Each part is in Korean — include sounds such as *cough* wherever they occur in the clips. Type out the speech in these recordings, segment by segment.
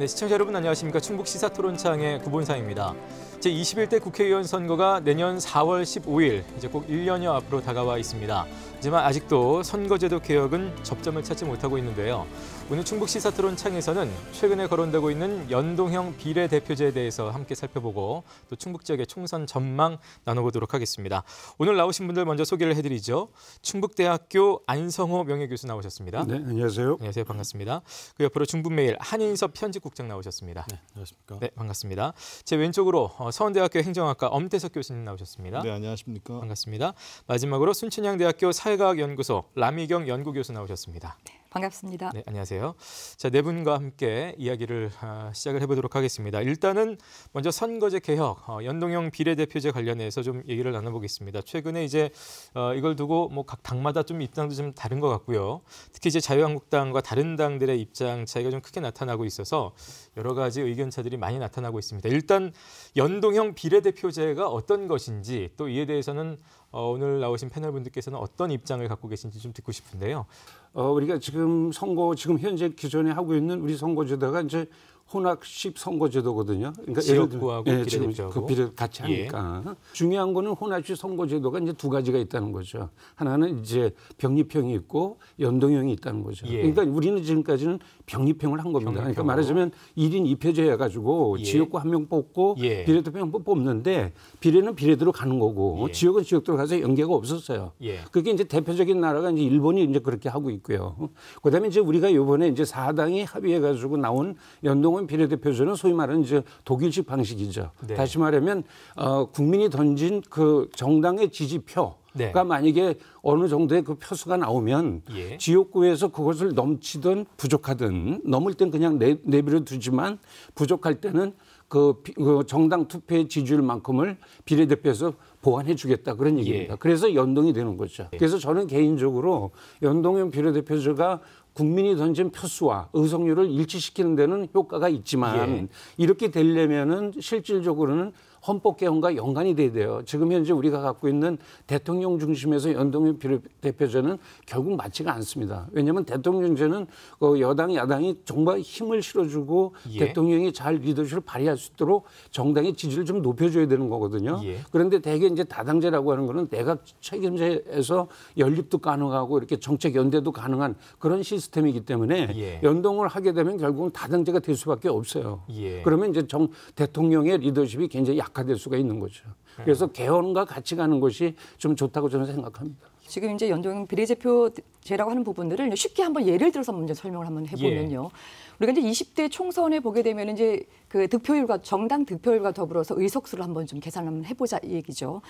네, 시청자 여러분 안녕하십니까. 충북 시사토론창의 구본상입니다. 제21대 국회의원 선거가 내년 4월 15일, 이제 꼭 1년여 앞으로 다가와 있습니다. 하지만 아직도 선거제도 개혁은 접점을 찾지 못하고 있는데요. 오늘 충북 시사토론 창에서는 최근에 거론되고 있는 연동형 비례대표제에 대해서 함께 살펴보고 또 충북 지역의 총선 전망 나눠보도록 하겠습니다. 오늘 나오신 분들 먼저 소개를 해드리죠. 충북대학교 안성호 명예교수 나오셨습니다. 네, 안녕하세요. 안녕하세요. 반갑습니다. 그 옆으로 중분매일 한인섭 편집국장 나오셨습니다. 네, 안녕하십니까. 네, 반갑습니다. 제 왼쪽으로 어, 서원대학교 행정학과 엄태석 교수님 나오셨습니다. 네, 안녕하십니까. 반갑습니다. 마지막으로 순천향대학교 사회과학연구소 라미경 연구교수 나오셨습니다. 네. 반갑습니다. 네, 안녕하세요. 자, 네 분과 함께 이야기를 어, 시작을 해보도록 하겠습니다. 일단은 먼저 선거제 개혁, 어, 연동형 비례대표제 관련해서 좀 얘기를 나눠보겠습니다. 최근에 이제 어, 이걸 두고 뭐 각 당마다 좀 입장도 좀 다른 것 같고요. 특히 이제 자유한국당과 다른 당들의 입장 차이가 좀 크게 나타나고 있어서 여러 가지 의견 차들이 많이 나타나고 있습니다. 일단 연동형 비례대표제가 어떤 것인지 또 이에 대해서는 어, 오늘 나오신 패널 분들께서는 어떤 입장을 갖고 계신지 좀 듣고 싶은데요. 어, 우리가 지금 선거 지금 현재 기존에 하고 있는 우리 선거제도가 이제 혼합식 선거제도거든요. 그러니까 지역구하고 예를 들면, 예, 그 비례 를 같이 예. 하니까 예. 중요한 거는 혼합식 선거제도가 이제 두 가지가 있다는 거죠. 하나는 이제 병립형이 있고 연동형이 있다는 거죠. 예. 그러니까 우리는 지금까지는 병립형을 한 겁니다. 그러니까 말하자면 1인 2표제 해가지고 예. 지역구 한 명 뽑고 예. 비례대표 한명 뽑는데 비례는 비례대로 가는 거고 지역은 지역대로 가서 연계가 없었어요. 그게 이제 대표적인 나라가 이제 일본이 이제 그렇게 하고 있고요. 그다음에 이제 우리가 요번에 이제 사당이 합의해가지고 나온 연동은 나오 비례대표제는 소위 말하는 이제 독일식 방식이죠. 네. 다시 말하면 어, 국민이 던진 그 정당의 지지표 네. 그러니까 만약에 어느 정도의 그 표수가 나오면 예. 지역구에서 그것을 넘치든 부족하든 넘을 땐 그냥 내, 내버려 두지만 부족할 때는 그, 그 정당 투표의 지지율만큼을 비례대표에서 보완해 주겠다 그런 얘기입니다. 예. 그래서 연동이 되는 거죠. 예. 그래서 저는 개인적으로 연동형 비례대표제가 국민이 던진 표수와 의석률을 일치시키는 데는 효과가 있지만 예. 이렇게 되려면은 실질적으로는 헌법 개헌과 연관이 돼야 돼요. 지금 현재 우리가 갖고 있는 대통령 중심에서 연동형 비례대표제는 결국 맞지가 않습니다. 왜냐하면 대통령제는 그 여당 야당이 정말 힘을 실어주고 예. 대통령이 잘 리더십을 발휘할 수 있도록 정당의 지지를 좀 높여줘야 되는 거거든요. 예. 그런데 대개 이제 다당제라고 하는 거는 내각 책임제에서 연립도 가능하고 이렇게 정책 연대도 가능한 그런 시스템이기 때문에 예. 연동을 하게 되면 결국은 다당제가 될 수밖에 없어요. 예. 그러면 이제 정 대통령의 리더십이 굉장히 약. 악화될 수가 있는 거죠. 음. 그래서 개헌과 같이 가는 것이 좀 좋다고 저는 생각합니다. 지금 이제 연동 비례대표제라고 하는 부분들을 쉽게 한번 예를 들어서 먼저 설명을 한번 해보면요. 예. 우리가 이제 20대 총선에 보게 되면 이제 그 득표율과 정당 득표율과 더불어서 의석수를 한번 좀 계산 한번 해보자 얘기죠.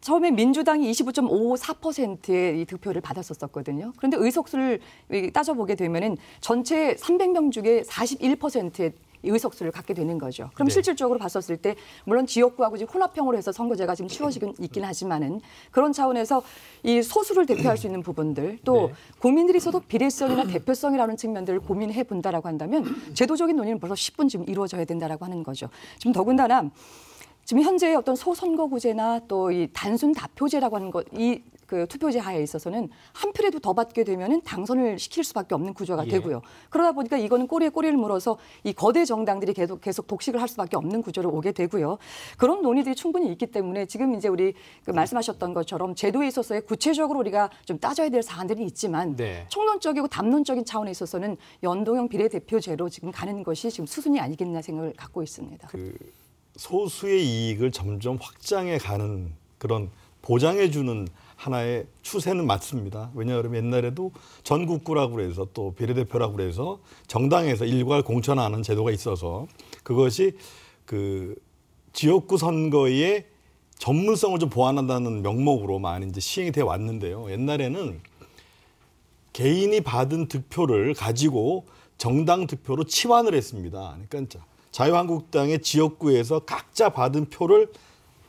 처음에 민주당이 25.54%의 이 득표를 받았었거든요. 그런데 의석수를 따져보게 되면 전체 300명 중에 41%의 의석수를 갖게 되는 거죠. 그럼 네. 실질적으로 봤었을 때 물론 지역구하고 지금 혼합형으로 해서 선거제가 지금 치워지긴 있긴 하지만은 그런 차원에서 이 소수를 대표할 수 있는 부분들 또 네. 국민들이서도 비례성이나 대표성이라는 측면들을 고민해 본다라고 한다면 제도적인 논의는 벌써 10분 지금 이루어져야 된다라고 하는 거죠. 지금 더군다나 지금 현재의 어떤 소선거구제나 또 이 단순 다표제라고 하는 것, 이그 투표지 하에 있어서는 한 표라도 더 받게 되면은 당선을 시킬 수밖에 없는 구조가 예. 되고요. 그러다 보니까 이거는 꼬리에 꼬리를 물어서 이 거대 정당들이 계속 계속 독식을 할 수밖에 없는 구조로 오게 되고요. 그런 논의들이 충분히 있기 때문에 지금 이제 우리 그 예. 말씀하셨던 것처럼 제도에 있어서의 구체적으로 우리가 좀 따져야 될 사안들이 있지만 네. 총론적이고 담론적인 차원에 있어서는 연동형 비례대표제로 지금 가는 것이 지금 수순이 아니겠나 생각을 갖고 있습니다. 그 소수의 이익을 점점 확장해 가는 그런 보장해 주는 하나의 추세는 맞습니다. 왜냐하면 옛날에도 전국구라고 그래서 또 비례대표라고 해서 정당에서 일괄 공천하는 제도가 있어서 그것이 그 지역구 선거의 전문성을 좀 보완한다는 명목으로 많이 이제 시행이 돼 왔는데요. 옛날에는 개인이 받은 득표를 가지고 정당 득표로 치환을 했습니다. 그러니까 자유한국당의 지역구에서 각자 받은 표를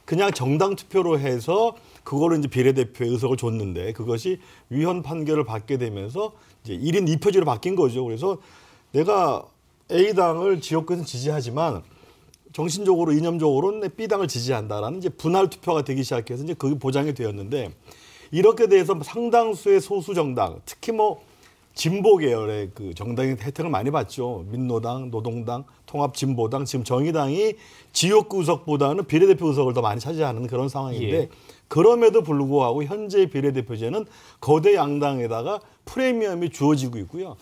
그냥 정당 투표로 해서 그거를 이제 비례대표의 의석을 줬는데 그것이 위헌 판결을 받게 되면서 이제 1인 2표제로 바뀐 거죠. 그래서 내가 A당을 지역구에서 지지하지만 정신적으로 이념적으로는 B당을 지지한다라는 이제 분할 투표가 되기 시작해서 이제 그게 보장이 되었는데 이렇게 돼서 상당수의 소수 정당, 특히 뭐 진보 계열의 그 정당이 혜택을 많이 받죠. 민노당, 노동당, 통합진보당, 지금 정의당이 지역구 의석보다는 비례대표 의석을 더 많이 차지하는 그런 상황인데 예. 그럼에도 불구하고 현재 비례대표제는 거대 양당에다가 프리미엄이 주어지고 있고요.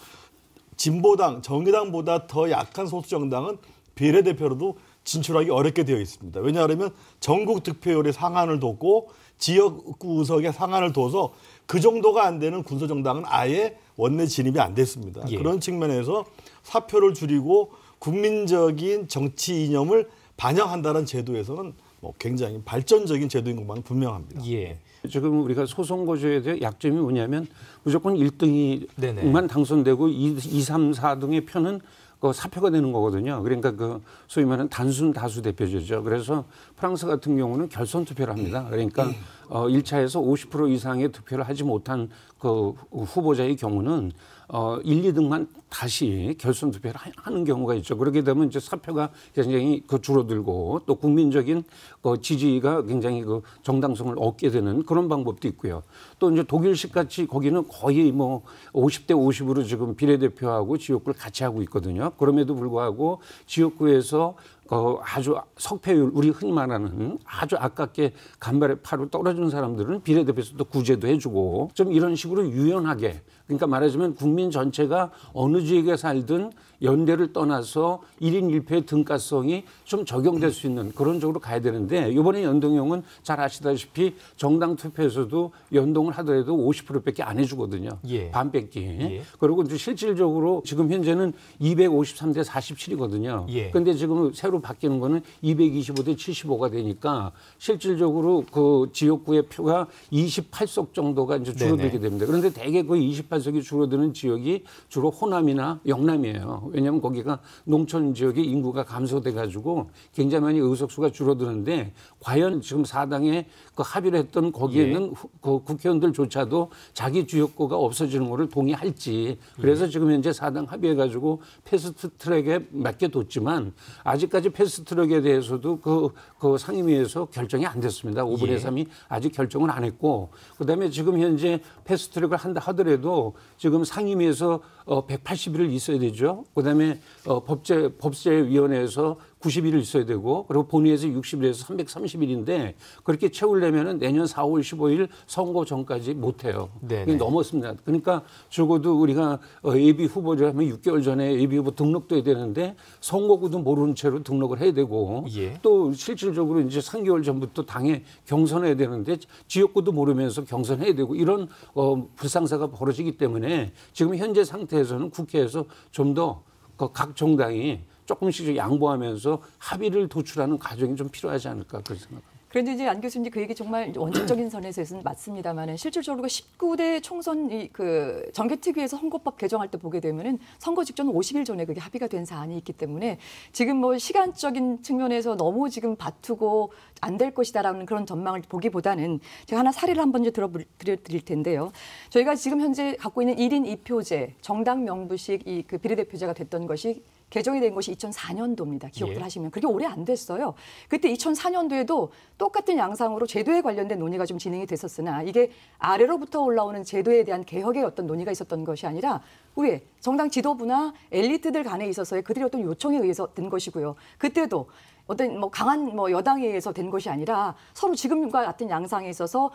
진보당, 정의당보다 더 약한 소수 정당은 비례대표로도 진출하기 어렵게 되어 있습니다. 왜냐하면 전국 득표율의 상한을 뒀고 지역구 의석의 상한을 둬서 그 정도가 안 되는 군소 정당은 아예 원내 진입이 안 됐습니다. 예. 그런 측면에서 사표를 줄이고 국민적인 정치 이념을 반영한다는 제도에서는 뭐 굉장히 발전적인 제도인 것만 분명합니다. 예. 예. 지금 우리가 소송 거주에 대해 약점이 뭐냐면 무조건 1등이만 당선되고 2, 2, 3, 4등의 표는 그 사표가 되는 거거든요. 그러니까 그 소위 말하는 단순 다수 대표제죠. 그래서 프랑스 같은 경우는 결선 투표를 합니다. 예. 그러니까 예. 어 1차에서 50% 이상의 투표를 하지 못한 그 후보자의 경우는 어, 1, 2등만 다시 결선 투표를 하는 경우가 있죠. 그렇게 되면 이제 사표가 굉장히 그 줄어들고 또 국민적인 그 지지가 굉장히 그 정당성을 얻게 되는 그런 방법도 있고요. 또 이제 독일식 같이 거기는 거의 뭐 50대 50으로 지금 비례대표하고 지역구를 같이 하고 있거든요. 그럼에도 불구하고 지역구에서 어, 아주 석패율 우리 흔히 말하는 아주 아깝게 간발의 팔을 떨어진 사람들은 비례대표에서도 구제도 해주고 좀 이런 식으로 유연하게 그러니까 말하자면 국민 전체가 어느 지역에 살든 연대를 떠나서 1인 1표의 등가성이 좀 적용될 수 있는 그런 쪽으로 가야 되는데 이번에 연동형은 잘 아시다시피 정당 투표에서도 연동을 하더라도 50%밖에 안 해주거든요. 예. 반 뺏기. 예. 그리고 이제 실질적으로 지금 현재는 253대 47이거든요. 예. 근데 지금 새로 바뀌는 거는 225대 75가 되니까 실질적으로 그 지역구의 표가 28석 정도가 이제 줄어들게 네네. 됩니다. 그런데 대개 그 28석이 줄어드는 지역이 주로 호남이나 영남이에요. 왜냐하면 거기가 농촌 지역의 인구가 감소돼 가지고 굉장히 많이 의석수가 줄어드는데 과연 지금 사당에 그 합의를 했던 거기에 예. 있는 그 국회의원들조차도 자기 지역구가 없어지는 거를 동의할지 그래서 음. 지금 현재 사당 합의해 가지고 패스트 트랙에 맡겨뒀지만 아직까지 패스트트랙에 대해서도 그, 그 상임위에서 결정이 안 됐습니다. 5분의 예. 3이 아직 결정을안 했고 그다음에 지금 현재 패스트트랙을 한다 하더라도 지금 상임위에서 어, 180일을 있어야 되죠. 그다음에 어, 법제 법제위원회에서 90일을 있어야 되고 그리고 본회에서 60일에서 330일인데 그렇게 채우려면 내년 4월 15일 선거 전까지 못 해요. 네네. 넘었습니다. 그러니까 적어도 우리가 어, 예비 후보자 하면 6개월 전에 예비 후보 등록도 해야 되는데 선거구도 모르는 채로 등록을 해야 되고 예. 또 실질적으로 이제 3개월 전부터 당에 경선해야 되는데 지역구도 모르면서 경선해야 되고 이런 어, 불상사가 벌어지기 때문에 지금 현재 상태 대해서는 국회에서 좀 더각 그 정당이 조금씩 양보하면서 합의를 도출하는 과정이 좀 필요하지 않을까 그렇게 생각. 합니다 그런데 이제 안 교수님 그 얘기 정말 원칙적인 선에서는 맞습니다만은 실질적으로 19대 그 총선 이그 정개특위에서 선거법 개정할 때 보게 되면은 선거 직전 50일 전에 그게 합의가 된 사안이 있기 때문에 지금 뭐 시간적인 측면에서 너무 지금 다투고 안 될 것이다라는 그런 전망을 보기보다는 제가 하나 사례를 한번 좀 들어드릴 텐데요. 저희가 지금 현재 갖고 있는 1인 2표제 정당 명부식 이 그 비례대표제가 됐던 것이 개정이 된 것이 2004년도입니다. 기억들 예. 하시면. 그게 오래 안 됐어요. 그때 2004년도에도 똑같은 양상으로 제도에 관련된 논의가 좀 진행이 됐었으나 이게 아래로부터 올라오는 제도에 대한 개혁의 어떤 논의가 있었던 것이 아니라 우리 정당 지도부나 엘리트들 간에 있어서의 그들의 어떤 요청에 의해서 된 것이고요. 그때도 어떤 뭐 강한 뭐 여당에 의해서 된 것이 아니라 서로 지금과 같은 양상에 있어서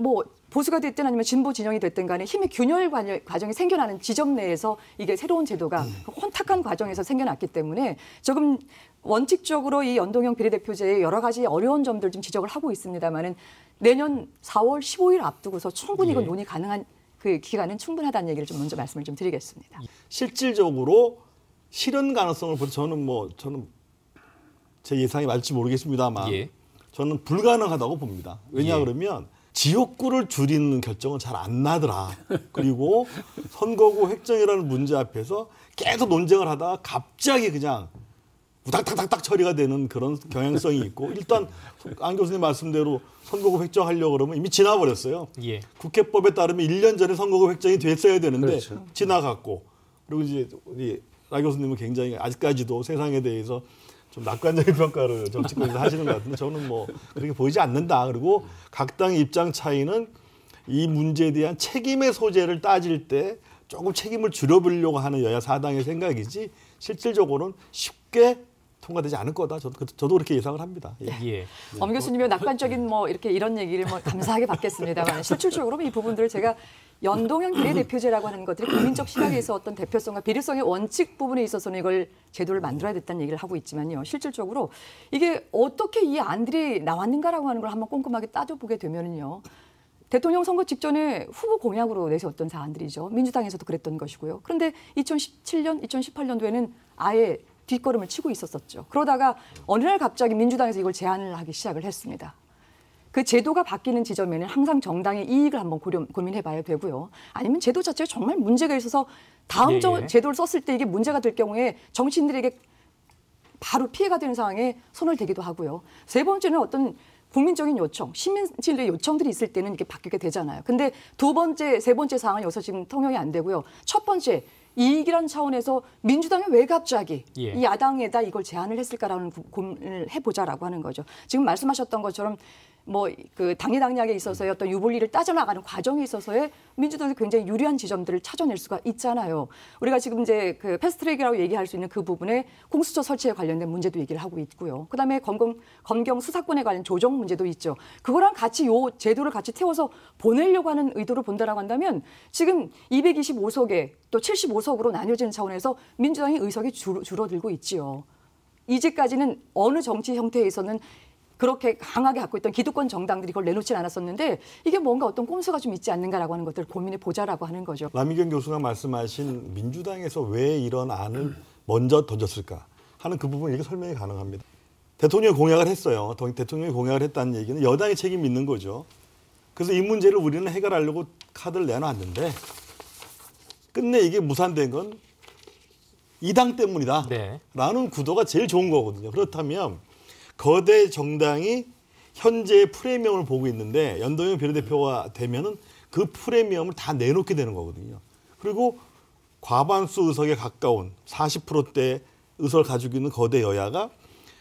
뭐 보수가 됐든 아니면 진보 진영이 됐든 간에 힘의 균열 과정이 생겨나는 지점 내에서 이게 새로운 제도가 음. 그 혼탁한 과정에서 생겨났기 때문에 조금 원칙적으로 이 연동형 비례대표제의 여러 가지 어려운 점들 좀 지적을 하고 있습니다만은 내년 4월 15일 앞두고서 충분히 이건 예. 논의 가능한 그 기간은 충분하다는 얘기를 좀 먼저 말씀을 좀 드리겠습니다. 예. 실질적으로 실현 가능성을 보면 저는 뭐 저는 제 예상이 맞을지 모르겠습니다만 예. 저는 불가능하다고 봅니다. 왜냐 예. 그러면 지역구를 줄이는 결정은 잘 안 나더라. 그리고 선거구 획정이라는 문제 앞에서 계속 논쟁을 하다가 갑자기 그냥 우닥닥닥닥 처리가 되는 그런 경향성이 있고 일단 안 교수님 말씀대로 선거구 획정하려고 그러면 이미 지나버렸어요. 예. 국회법에 따르면 1년 전에 선거구 획정이 됐어야 되는데 그렇죠. 지나갔고 그리고 이제 우리 라 교수님은 굉장히 아직까지도 세상에 대해서 좀 낙관적인 *laughs* 평가를 정치권에서 하시는 것 같은데 저는 뭐 그렇게 보이지 않는다. 그리고 각 당의 입장 차이는 이 문제에 대한 책임의 소재를 따질 때 조금 책임을 줄여보려고 하는 여야 사당의 생각이지 실질적으로는 쉽게 통과되지 않을 거다. 저도, 그, 저도 그렇게 예상을 합니다. 예. 예. 예. 예. 엄 교수님의 낙관적인 뭐 이렇게 이런 얘기를 뭐 감사하게 받겠습니다만 *laughs* 실질적으로 이 부분들을 제가 연동형 비례대표제라고 하는 것들이 국민적 시각에서 어떤 대표성과 비례성의 원칙 부분에 있어서는 이걸 제도를 만들어야겠다는 얘기를 하고 있지만요. 실질적으로 이게 어떻게 이 안들이 나왔는가라고 하는 걸 한번 꼼꼼하게 따져보게 되면은요. 대통령 선거 직전에 후보 공약으로 내세웠던 사안들이죠. 민주당에서도 그랬던 것이고요. 그런데 2017년, 2018년도에는 아예 뒷걸음을 치고 있었었죠. 그러다가 어느 날 갑자기 민주당에서 이걸 제안을 하기 시작을 했습니다. 그 제도가 바뀌는 지점에는 항상 정당의 이익을 한번 고려, 고민해봐야 되고요. 아니면 제도 자체가 정말 문제가 있어서 다음 예, 예. 제도를 썼을 때 이게 문제가 될 경우에 정치인들에게 바로 피해가 되는 상황에 손을 대기도 하고요. 세 번째는 어떤 국민적인 요청, 시민진의 요청들이 있을 때는 이렇게 바뀌게 되잖아요. 근데 두 번째, 세 번째 사항은 여기서 지금 통용이 안 되고요. 첫 번째, 이익이란 차원에서 민주당이 왜 갑자기 예. 이 야당에다 이걸 제안을 했을까라는 고민을 해보자라고 하는 거죠. 지금 말씀하셨던 것처럼 뭐그 당리당략에 있어서의 어떤 유불리를 따져나가는 과정에 있어서의 민주당이 굉장히 유리한 지점들을 찾아낼 수가 있잖아요. 우리가 지금 이제 그 패스트트랙이라고 얘기할 수 있는 그 부분에 공수처 설치에 관련된 문제도 얘기를 하고 있고요. 그다음에 검경 검경 수사권에 관한 조정 문제도 있죠. 그거랑 같이 요 제도를 같이 태워서 보내려고 하는 의도를 본다라고 한다면 지금 225석에 또 75석으로 나뉘어지는 차원에서 민주당의 의석이 줄어들고 있지요. 이제까지는 어느 정치 형태에서는 그렇게 강하게 갖고 있던 기득권 정당들이 그걸 내놓지 않았었는데 이게 뭔가 어떤 꼼수가 좀 있지 않는가라고 하는 것들을 고민해 보자라고 하는 거죠. 남희경 교수가 말씀하신 민주당에서 왜 이런 안을 먼저 던졌을까 하는 그 부분 이게 설명이 가능합니다. 대통령이 공약을 했어요. 대통령이 공약을 했다는 얘기는 여당의 책임이 있는 거죠. 그래서 이 문제를 우리는 해결하려고 카드를 내놨는데 끝내 이게 무산된 건이당 때문이다. 네. 라는 구도가 제일 좋은 거거든요. 그렇다면 거대 정당이 현재의 프리미엄을 보고 있는데 연동형 비례대표가 되면은 그 프리미엄을 다 내놓게 되는 거거든요. 그리고 과반수 의석에 가까운 40%대 의석을 가지고 있는 거대 여야가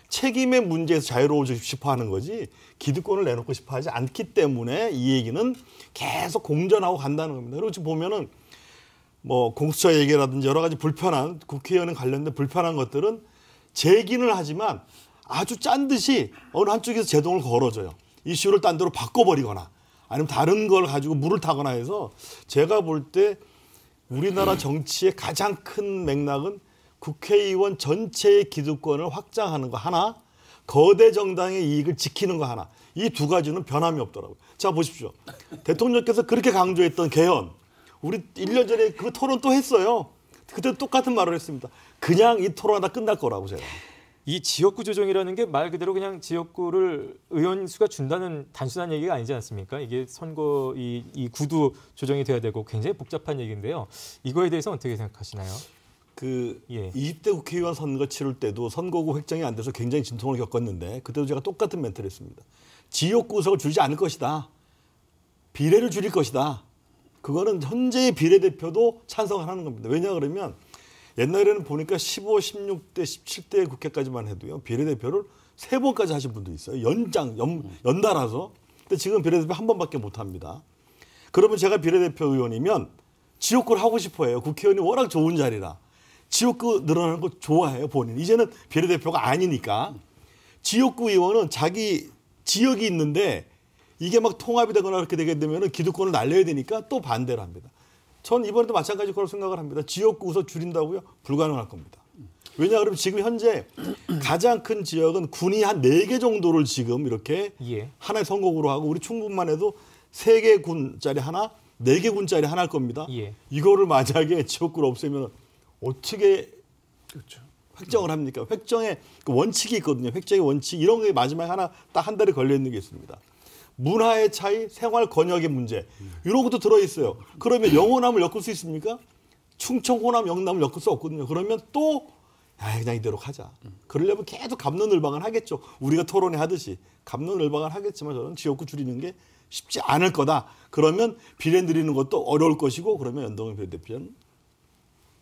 책임의 문제에서 자유로워지고 싶어 하는 거지 기득권을 내놓고 싶어 하지 않기 때문에 이 얘기는 계속 공전하고 간다는 겁니다. 그리고 지금 보면은 뭐 공수처 얘기라든지 여러 가지 불편한 국회의원에 관련된 불편한 것들은 제기는 하지만 아주 짠 듯이 어느 한쪽에서 제동을 걸어줘요. 이슈를 딴 데로 바꿔버리거나 아니면 다른 걸 가지고 물을 타거나 해서 제가 볼 때 우리나라 정치의 가장 큰 맥락은 국회의원 전체의 기득권을 확장하는 거 하나, 거대 정당의 이익을 지키는 거 하나. 이 두 가지는 변함이 없더라고요. 자, 보십시오. 대통령께서 그렇게 강조했던 개헌. 우리 1년 전에 그 토론 또 했어요. 그때 똑같은 말을 했습니다. 그냥 이 토론 하나 끝날 거라고 제가. 이 지역구 조정이라는 게 말 그대로 그냥 지역구를 의원 수가 준다는 단순한 얘기가 아니지 않습니까? 이게 선거 이, 이 구두 조정이 돼야 되고 굉장히 복잡한 얘기인데요. 이거에 대해서 어떻게 생각하시나요? 그 예. 20대 국회의원 선거 치를 때도 선거구 획정이 안 돼서 굉장히 진통을 겪었는데 그때도 제가 똑같은 멘트를 했습니다. 지역 구석을 줄지 않을 것이다. 비례를 줄일 것이다. 그거는 현재의 비례대표도 찬성을 하는 겁니다. 왜냐 그러면 옛날에는 보니까 15, 16대, 17대 국회까지만 해도요. 비례대표를 세 번까지 하신 분도 있어요. 연장, 연, 연달아서. 근데 지금 비례대표 한 번밖에 못 합니다. 그러면 제가 비례대표 의원이면 지역구를 하고 싶어 해요. 국회의원이 워낙 좋은 자리라. 지역구 늘어나는 거 좋아해요, 본인. 이제는 비례대표가 아니니까. 지역구 의원은 자기 지역이 있는데 이게 막 통합이 되거나 그렇게 되게 되면 기득권을 날려야 되니까 또 반대를 합니다. 전 이번에도 마찬가지 그런 생각을 합니다. 지역구에서 줄인다고요? 불가능할 겁니다. 왜냐 그러면 지금 현재 가장 큰 지역은 군이 한4개 정도를 지금 이렇게 예. 하나의 선곡으로 하고 우리 충북만 해도 3개 군짜리 하나, 4개 군짜리 하나일 겁니다. 예. 이거를 만약에 지역구를 없애면 어떻게 그렇죠. 획정을 합니까? 획정의 그 원칙이 있거든요. 획정의 원칙 이런 게 마지막에 하나 딱 한 달에 걸려 있는 게 있습니다. 문화의 차이, 생활 권역의 문제 이런 것도 들어 있어요. 그러면 영호남을 엮을 수 있습니까? 충청, 호남, 영남을 엮을 수 없거든요. 그러면 또 아, 그냥 이대로 가자. 그러려면 계속 감론을방을 하겠죠. 우리가 토론회 하듯이 감론을방을 하겠지만 저는 지역구 줄이는 게 쉽지 않을 거다. 그러면 비례 드리는 것도 어려울 것이고 그러면 연동형 비례대표는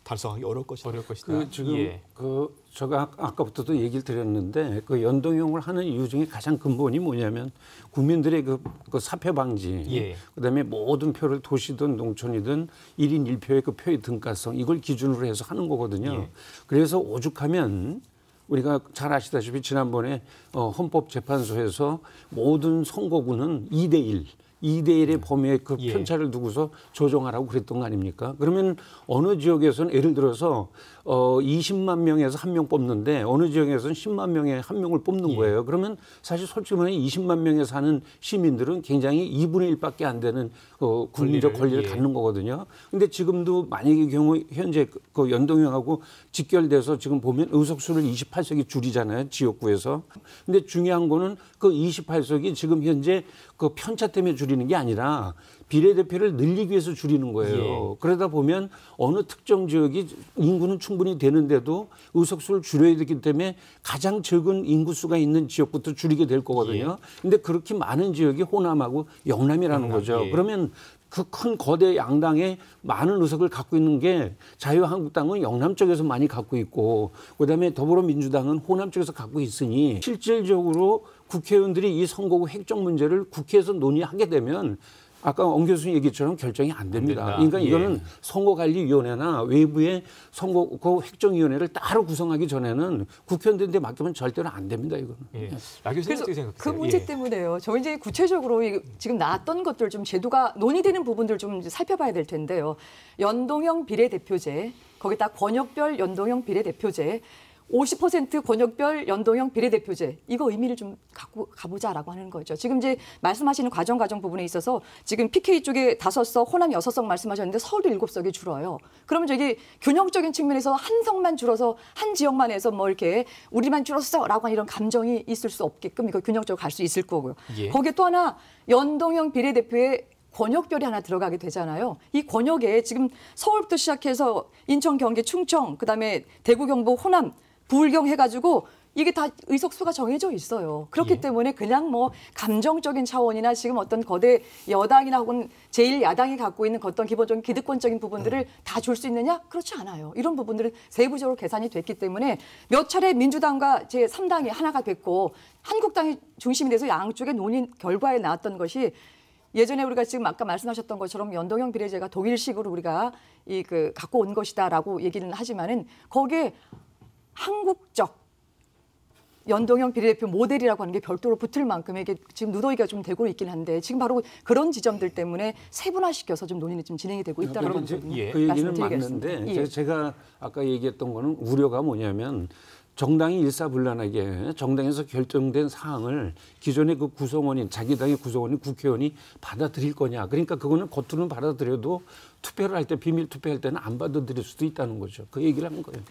달성하기 어려울 것이다. 어려울 것이다. 그 예. 지금 예. 그 제가 아, 아까부터도 얘기를 드렸는데 그 연동형을 하는 이유 중에 가장 근본이 뭐냐면 국민들의 그, 그 사표 방지, 예. 그다음에 모든 표를 도시든 농촌이든 1인 1표의 그 표의 등가성 이걸 기준으로 해서 하는 거거든요. 예. 그래서 오죽하면 우리가 잘 아시다시피 지난번에 어, 헌법재판소에서 모든 선거구는 2대 1. 2대1의 범위의 그 편차를 예. 두고서 조정하라고 그랬던 거 아닙니까? 그러면 어느 지역에서는 예를 들어서 어 20만 명에서 한 명 뽑는데 어느 지역에서는 10만 명에 한 명을 뽑는 예. 거예요. 그러면 사실 솔직히 말해 20만 명에 사는 시민들은 굉장히 2분의 1밖에 안 되는 그 국민적 권리를, 권리를 예. 갖는 거거든요. 근데 지금도 만약의 경우 현재 그, 그 연동형하고 직결돼서 지금 보면 의석수를 28석이 줄이잖아요. 지역구에서. 근데 중요한 거는 그 28석이 지금 현재 그 편차 때문에 줄이는 게 아니라 비례대표를 늘리기 위해서 줄이는 거예요. 예. 그러다 보면 어느 특정 지역이 인구는 충분히 되는데도 의석수를 줄여야 되기 때문에 가장 적은 인구수가 있는 지역부터 줄이게 될 거거든요. 예. 근데 그렇게 많은 지역이 호남하고 영남이라는 영남, 음, 거죠. 예. 그러면 그 큰 거대 양당의 많은 의석을 갖고 있는 게 자유한국당은 영남 쪽에서 많이 갖고 있고 그다음에 더불어민주당은 호남 쪽에서 갖고 있으니 실질적으로 국회의원들이 이 선거구 획정 문제를 국회에서 논의하게 되면 아까 엄 교수님 얘기처럼 결정이 안 됩니다. 안 그러니까 예. 이거는 예. 선거관리위원회나 외부의 선거구 그 획정위원회를 따로 구성하기 전에는 국회의원들한테 맡기면 절대로 안 됩니다. 이거는. 예. 예. 그래서 그 문제 예. 때문에요. 저희 이제 구체적으로 지금 나왔던 것들 좀 제도가 논의되는 부분들 좀 살펴봐야 될 텐데요. 연동형 비례대표제 거기다 권역별 연동형 비례대표제 50% 권역별 연동형 비례대표제 이거 의미를 좀 갖고 가보자라고 하는 거죠. 지금 이제 말씀하시는 과정 과정 부분에 있어서 지금 PK 쪽에 다섯 석, 호남 여섯 석 말씀하셨는데 서울도 일곱 석이 줄어요. 그러면 저기 균형적인 측면에서 한 석만 줄어서 한 지역만 해서 뭐 이렇게 우리만 줄었어라고 하는 이런 감정이 있을 수 없게끔 이거 균형적으로 갈 수 있을 거고요. 예. 거기에 또 하나 연동형 비례대표의 권역별이 하나 들어가게 되잖아요. 이 권역에 지금 서울부터 시작해서 인천, 경기, 충청, 그다음에 대구, 경북, 호남 불경해가지고 이게 다 의석수가 정해져 있어요. 그렇기 예. 때문에 그냥 뭐 감정적인 차원이나 지금 어떤 거대 여당이나 혹은 제일야당이 갖고 있는 어떤 기본적인 기득권적인 부분들을 음. 네. 다줄 수 있느냐? 그렇지 않아요. 이런 부분들은 세부적으로 계산이 됐기 때문에 몇 차례 민주당과 제3당이 하나가 됐고 한국당이 중심이 돼서 양쪽의 논의 결과에 나왔던 것이 예전에 우리가 지금 아까 말씀하셨던 것처럼 연동형 비례제가 독일식으로 우리가 이 그 갖고 온 것이다라고 얘기는 하지만은 거기에 한국적 연동형 비례대표 모델이라고 하는 게 별도로 붙을 만큼 이게 지금 누더기가 좀 되고 있긴 한데 지금 바로 그런 지점들 때문에 세분화시켜서 좀 논의는 좀 진행이 되고 네, 있다는 거죠 예. 그 얘기는 맞는데 예. 제가 아까 얘기했던 거는 우려가 뭐냐면 정당이 일사불란하게 정당에서 결정된 사항을 기존의 그 구성원인 자기 당의 구성원인 국회의원이 받아들일 거냐. 그러니까 그거는 겉으로는 받아들여도 투표를 할 때 비밀 투표할 때는 안 받아들일 수도 있다는 거죠. 그 얘기를 한 거예요.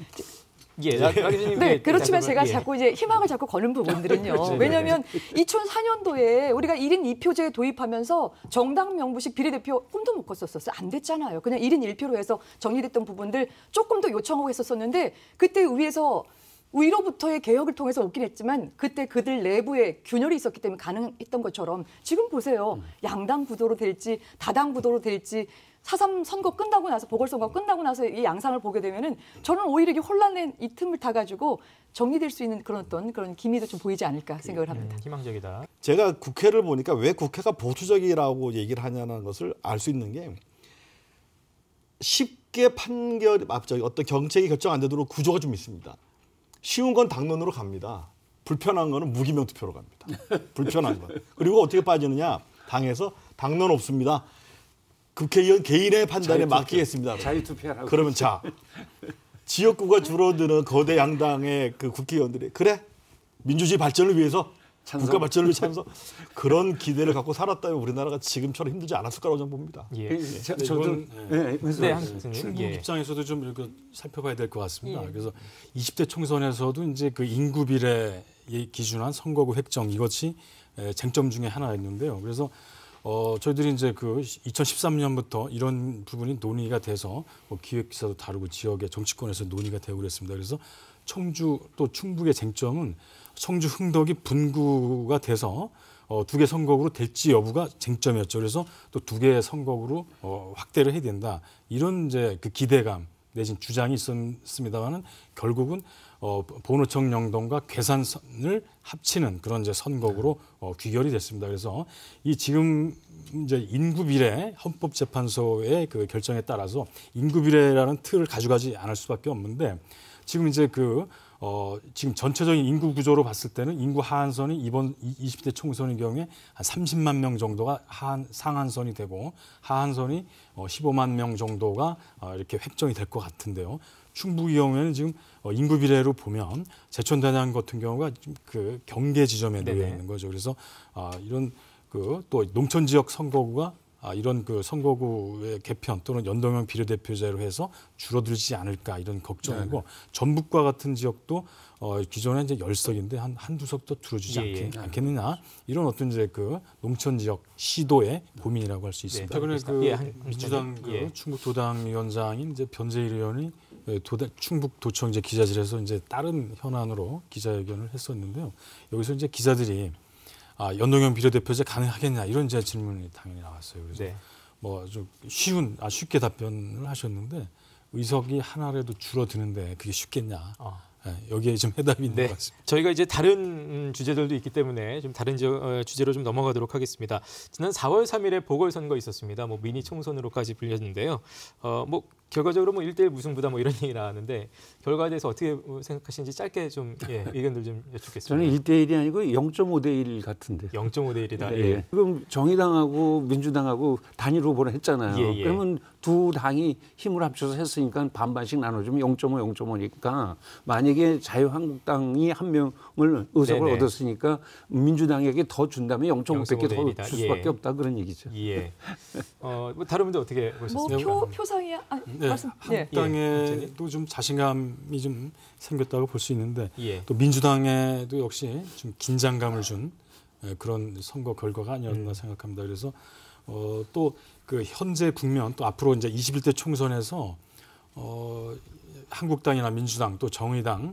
예, 아, 예. 네, 예, 그렇지만 예. 제가 예. 자꾸 이제 희망을 자꾸 거는 부분들은요. *laughs* 그렇지, 왜냐하면 네. 2004년도에 우리가 1인 2표제 도입하면서 정당 명부식 비례대표 꿈도 못 꿨었었어요. 안 됐잖아요. 그냥 1인 1표로 해서 정리됐던 부분들 조금 더 요청하고 했었었는데 그때 위에서 위로부터의 개혁을 통해서 오긴 했지만 그때 그들 내부에 균열이 있었기 때문에 가능했던 것처럼 지금 보세요. 음. 양당 구도로 될지 다당 구도로 될지 사삼 선거 끝나고 나서 보궐선거 끝나고 나서 이 양상을 보게 되면은 저는 오히려 이 혼란의 이 틈을 타 가지고 정리될 수 있는 그런 어떤 그런 기미도 좀 보이지 않을까 생각을 네, 합니다. 음, 희망적이다. 제가 국회를 보니까 왜 국회가 보수적이라고 얘기를 하냐는 것을 알 수 있는 게 쉽게 판결 앞저 아, 어떤 경책이 결정 안 되도록 구조가 좀 있습니다. 쉬운 건 당론으로 갑니다. 불편한 거는 무기명 투표로 갑니다. 불편한 거. 그리고 어떻게 빠지느냐? 당에서 당론 없습니다. 국회의원 개인의 판단에 맡기겠습니다. 자유투표하고. 그러면 자, 지역구가 줄어드는 거대 양당의 그 국회의원들이 그래 민주주의 발전을 위해서 찬성? 국가 발전을 위해서 그런 기대를 갖고 살았다면 우리나라가 지금처럼 힘들지 않았을 거라고 저는 봅니다. 예. 예. 네, 저, 저도 예. 네, 네, 네 출국 예. 입장에서도 좀 살펴봐야 될 것 같습니다. 예. 그래서 20대 총선에서도 이제 그 인구 비례 기준한 선거구 획정 이것이 쟁점 중에 하나였는데요. 그래서 어, 저희들이 이제 그 2013년부터 이런 부분이 논의가 돼서 뭐 기획기사도 다루고 지역의 정치권에서 논의가 되고 그랬습니다. 그래서 청주 또 충북의 쟁점은 청주 흥덕이 분구가 돼서 어, 두 개 선거구로 될지 여부가 쟁점이었죠. 그래서 또 두 개의 선거구로 어, 확대를 해야 된다. 이런 이제 그 기대감 내진 주장이 있었습니다만은 결국은 어, 보노청 영동과 괴산을 합치는 그런 이제 선거구로 어, 귀결이 됐습니다. 그래서 이 지금 이제 인구 비례 헌법재판소의 그 결정에 따라서 인구 비례라는 틀을 가져가지 않을 수밖에 없는데 지금 이제 그 어, 지금 전체적인 인구 구조로 봤을 때는 인구 하한선이 이번 20대 총선의 경우에 한 30만 명 정도가 하한, 상한선이 되고 하한선이 어, 15만 명 정도가 어, 이렇게 획정이 될 것 같은데요. 충북의 경우에는 지금 어, 인구 비례로 보면 제천 단양 같은 경우가 그 경계 지점에 놓여 네네. 있는 거죠. 그래서 아, 이런 그 또 농촌 지역 선거구가 아, 이런 그 선거구의 개편 또는 연동형 비례대표제로 해서 줄어들지 않을까 이런 걱정이고 네네. 전북과 같은 지역도 어, 기존에 이제 열석인데 한 한두 석도 줄어주지 예, 않겠, 예. 느냐 이런 어떤 이제 그 농촌 지역 시도의 네. 고민이라고 할 수 있습니다. 네, 최근에 그 예, 민주당 예. 그 충북도당 위원장인 이제 변재일 의원이 예, 도대, 충북 도청 제 기자실에서 이제 다른 현안으로 기자회견을 했었는데요. 여기서 이제 기자들이 아, 연동형 비례대표제 가능하겠냐 이런 제 질문이 당연히 나왔어요. 그래서 네. 뭐좀 쉬운 아 쉽게 답변을 하셨는데 의석이 하나라도 줄어드는데 그게 쉽겠냐. 어. 여기에 좀 해답이 있는 네. 것 같습니다. 저희가 이제 다른 음, 주제들도 있기 때문에 좀 다른 어, 주제로 좀 넘어가도록 하겠습니다. 지난 4월 3일에 보궐선거 있었습니다. 뭐 미니 총선으로까지 불렸는데요. 어, 뭐 결과적으로 뭐 1대1 무승부다 뭐 이런 *laughs* 얘기 나왔는데 결과에 대해서 어떻게 생각하시는지 짧게 좀 예, *laughs* 의견들 좀 여쭙겠습니다. 저는 1대1이 아니고 0.5 대 1 같은데. 0.5 대1이다. 예. 예. 지금 정의당하고 민주당하고 단일 후보를 했잖아요. 예, 예. 그러면 두 당이 힘을 합쳐서 했으니까 반반씩 나눠주면 0.5, 0.5니까 만약에 자유한국당이 한 명을 의석을 네네. 얻었으니까 민주당에게 더 준다면 0.5밖에 더 줄 수밖에 예. 없다 그런 얘기죠. 예. 어, 뭐 다른 분들 어떻게 보셨어요까뭐 표, 상이 아, 네. 말씀. 예. 한국당에도 예. 좀 자신감이 좀 생겼다고 볼 수 있는데 예. 또 민주당에도 역시 좀 긴장감을 준 예, 그런 선거 결과가 아니었나 음. 생각합니다. 그래서 어, 또그 현재 국면 또 앞으로 이제 21대 총선에서 어, 한국당이나 민주당 또 정의당이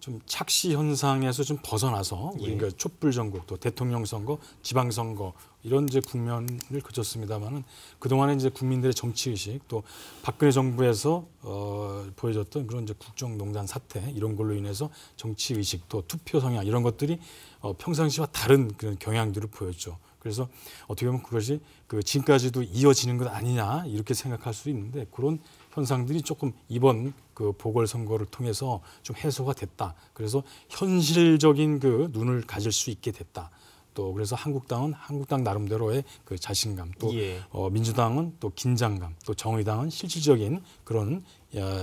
좀 착시 현상에서 좀 벗어나서 우리 예. 그 촛불 전국 또 대통령 선거, 지방 선거 이런 이제 국면을 거쳤습니다만은 그동안에 이제 국민들의 정치 의식 또 박근혜 정부에서 어, 보여줬던 그런 이제 국정농단 사태 이런 걸로 인해서 정치 의식 또 투표 성향 이런 것들이 어, 평상시와 다른 그런 경향들을 보였죠. 그래서 어떻게 보면 그것이 그 지금까지도 이어지는 것 아니냐 이렇게 생각할 수 있는데 그런 현상들이 조금 이번 그 보궐선거를 통해서 좀 해소가 됐다. 그래서 현실적인 그 눈을 가질 수 있게 됐다. 또 그래서 한국당은 한국당 나름대로의 그 자신감, 또 예. 어, 민주당은 또 긴장감, 또 정의당은 실질적인 그런 야, 어,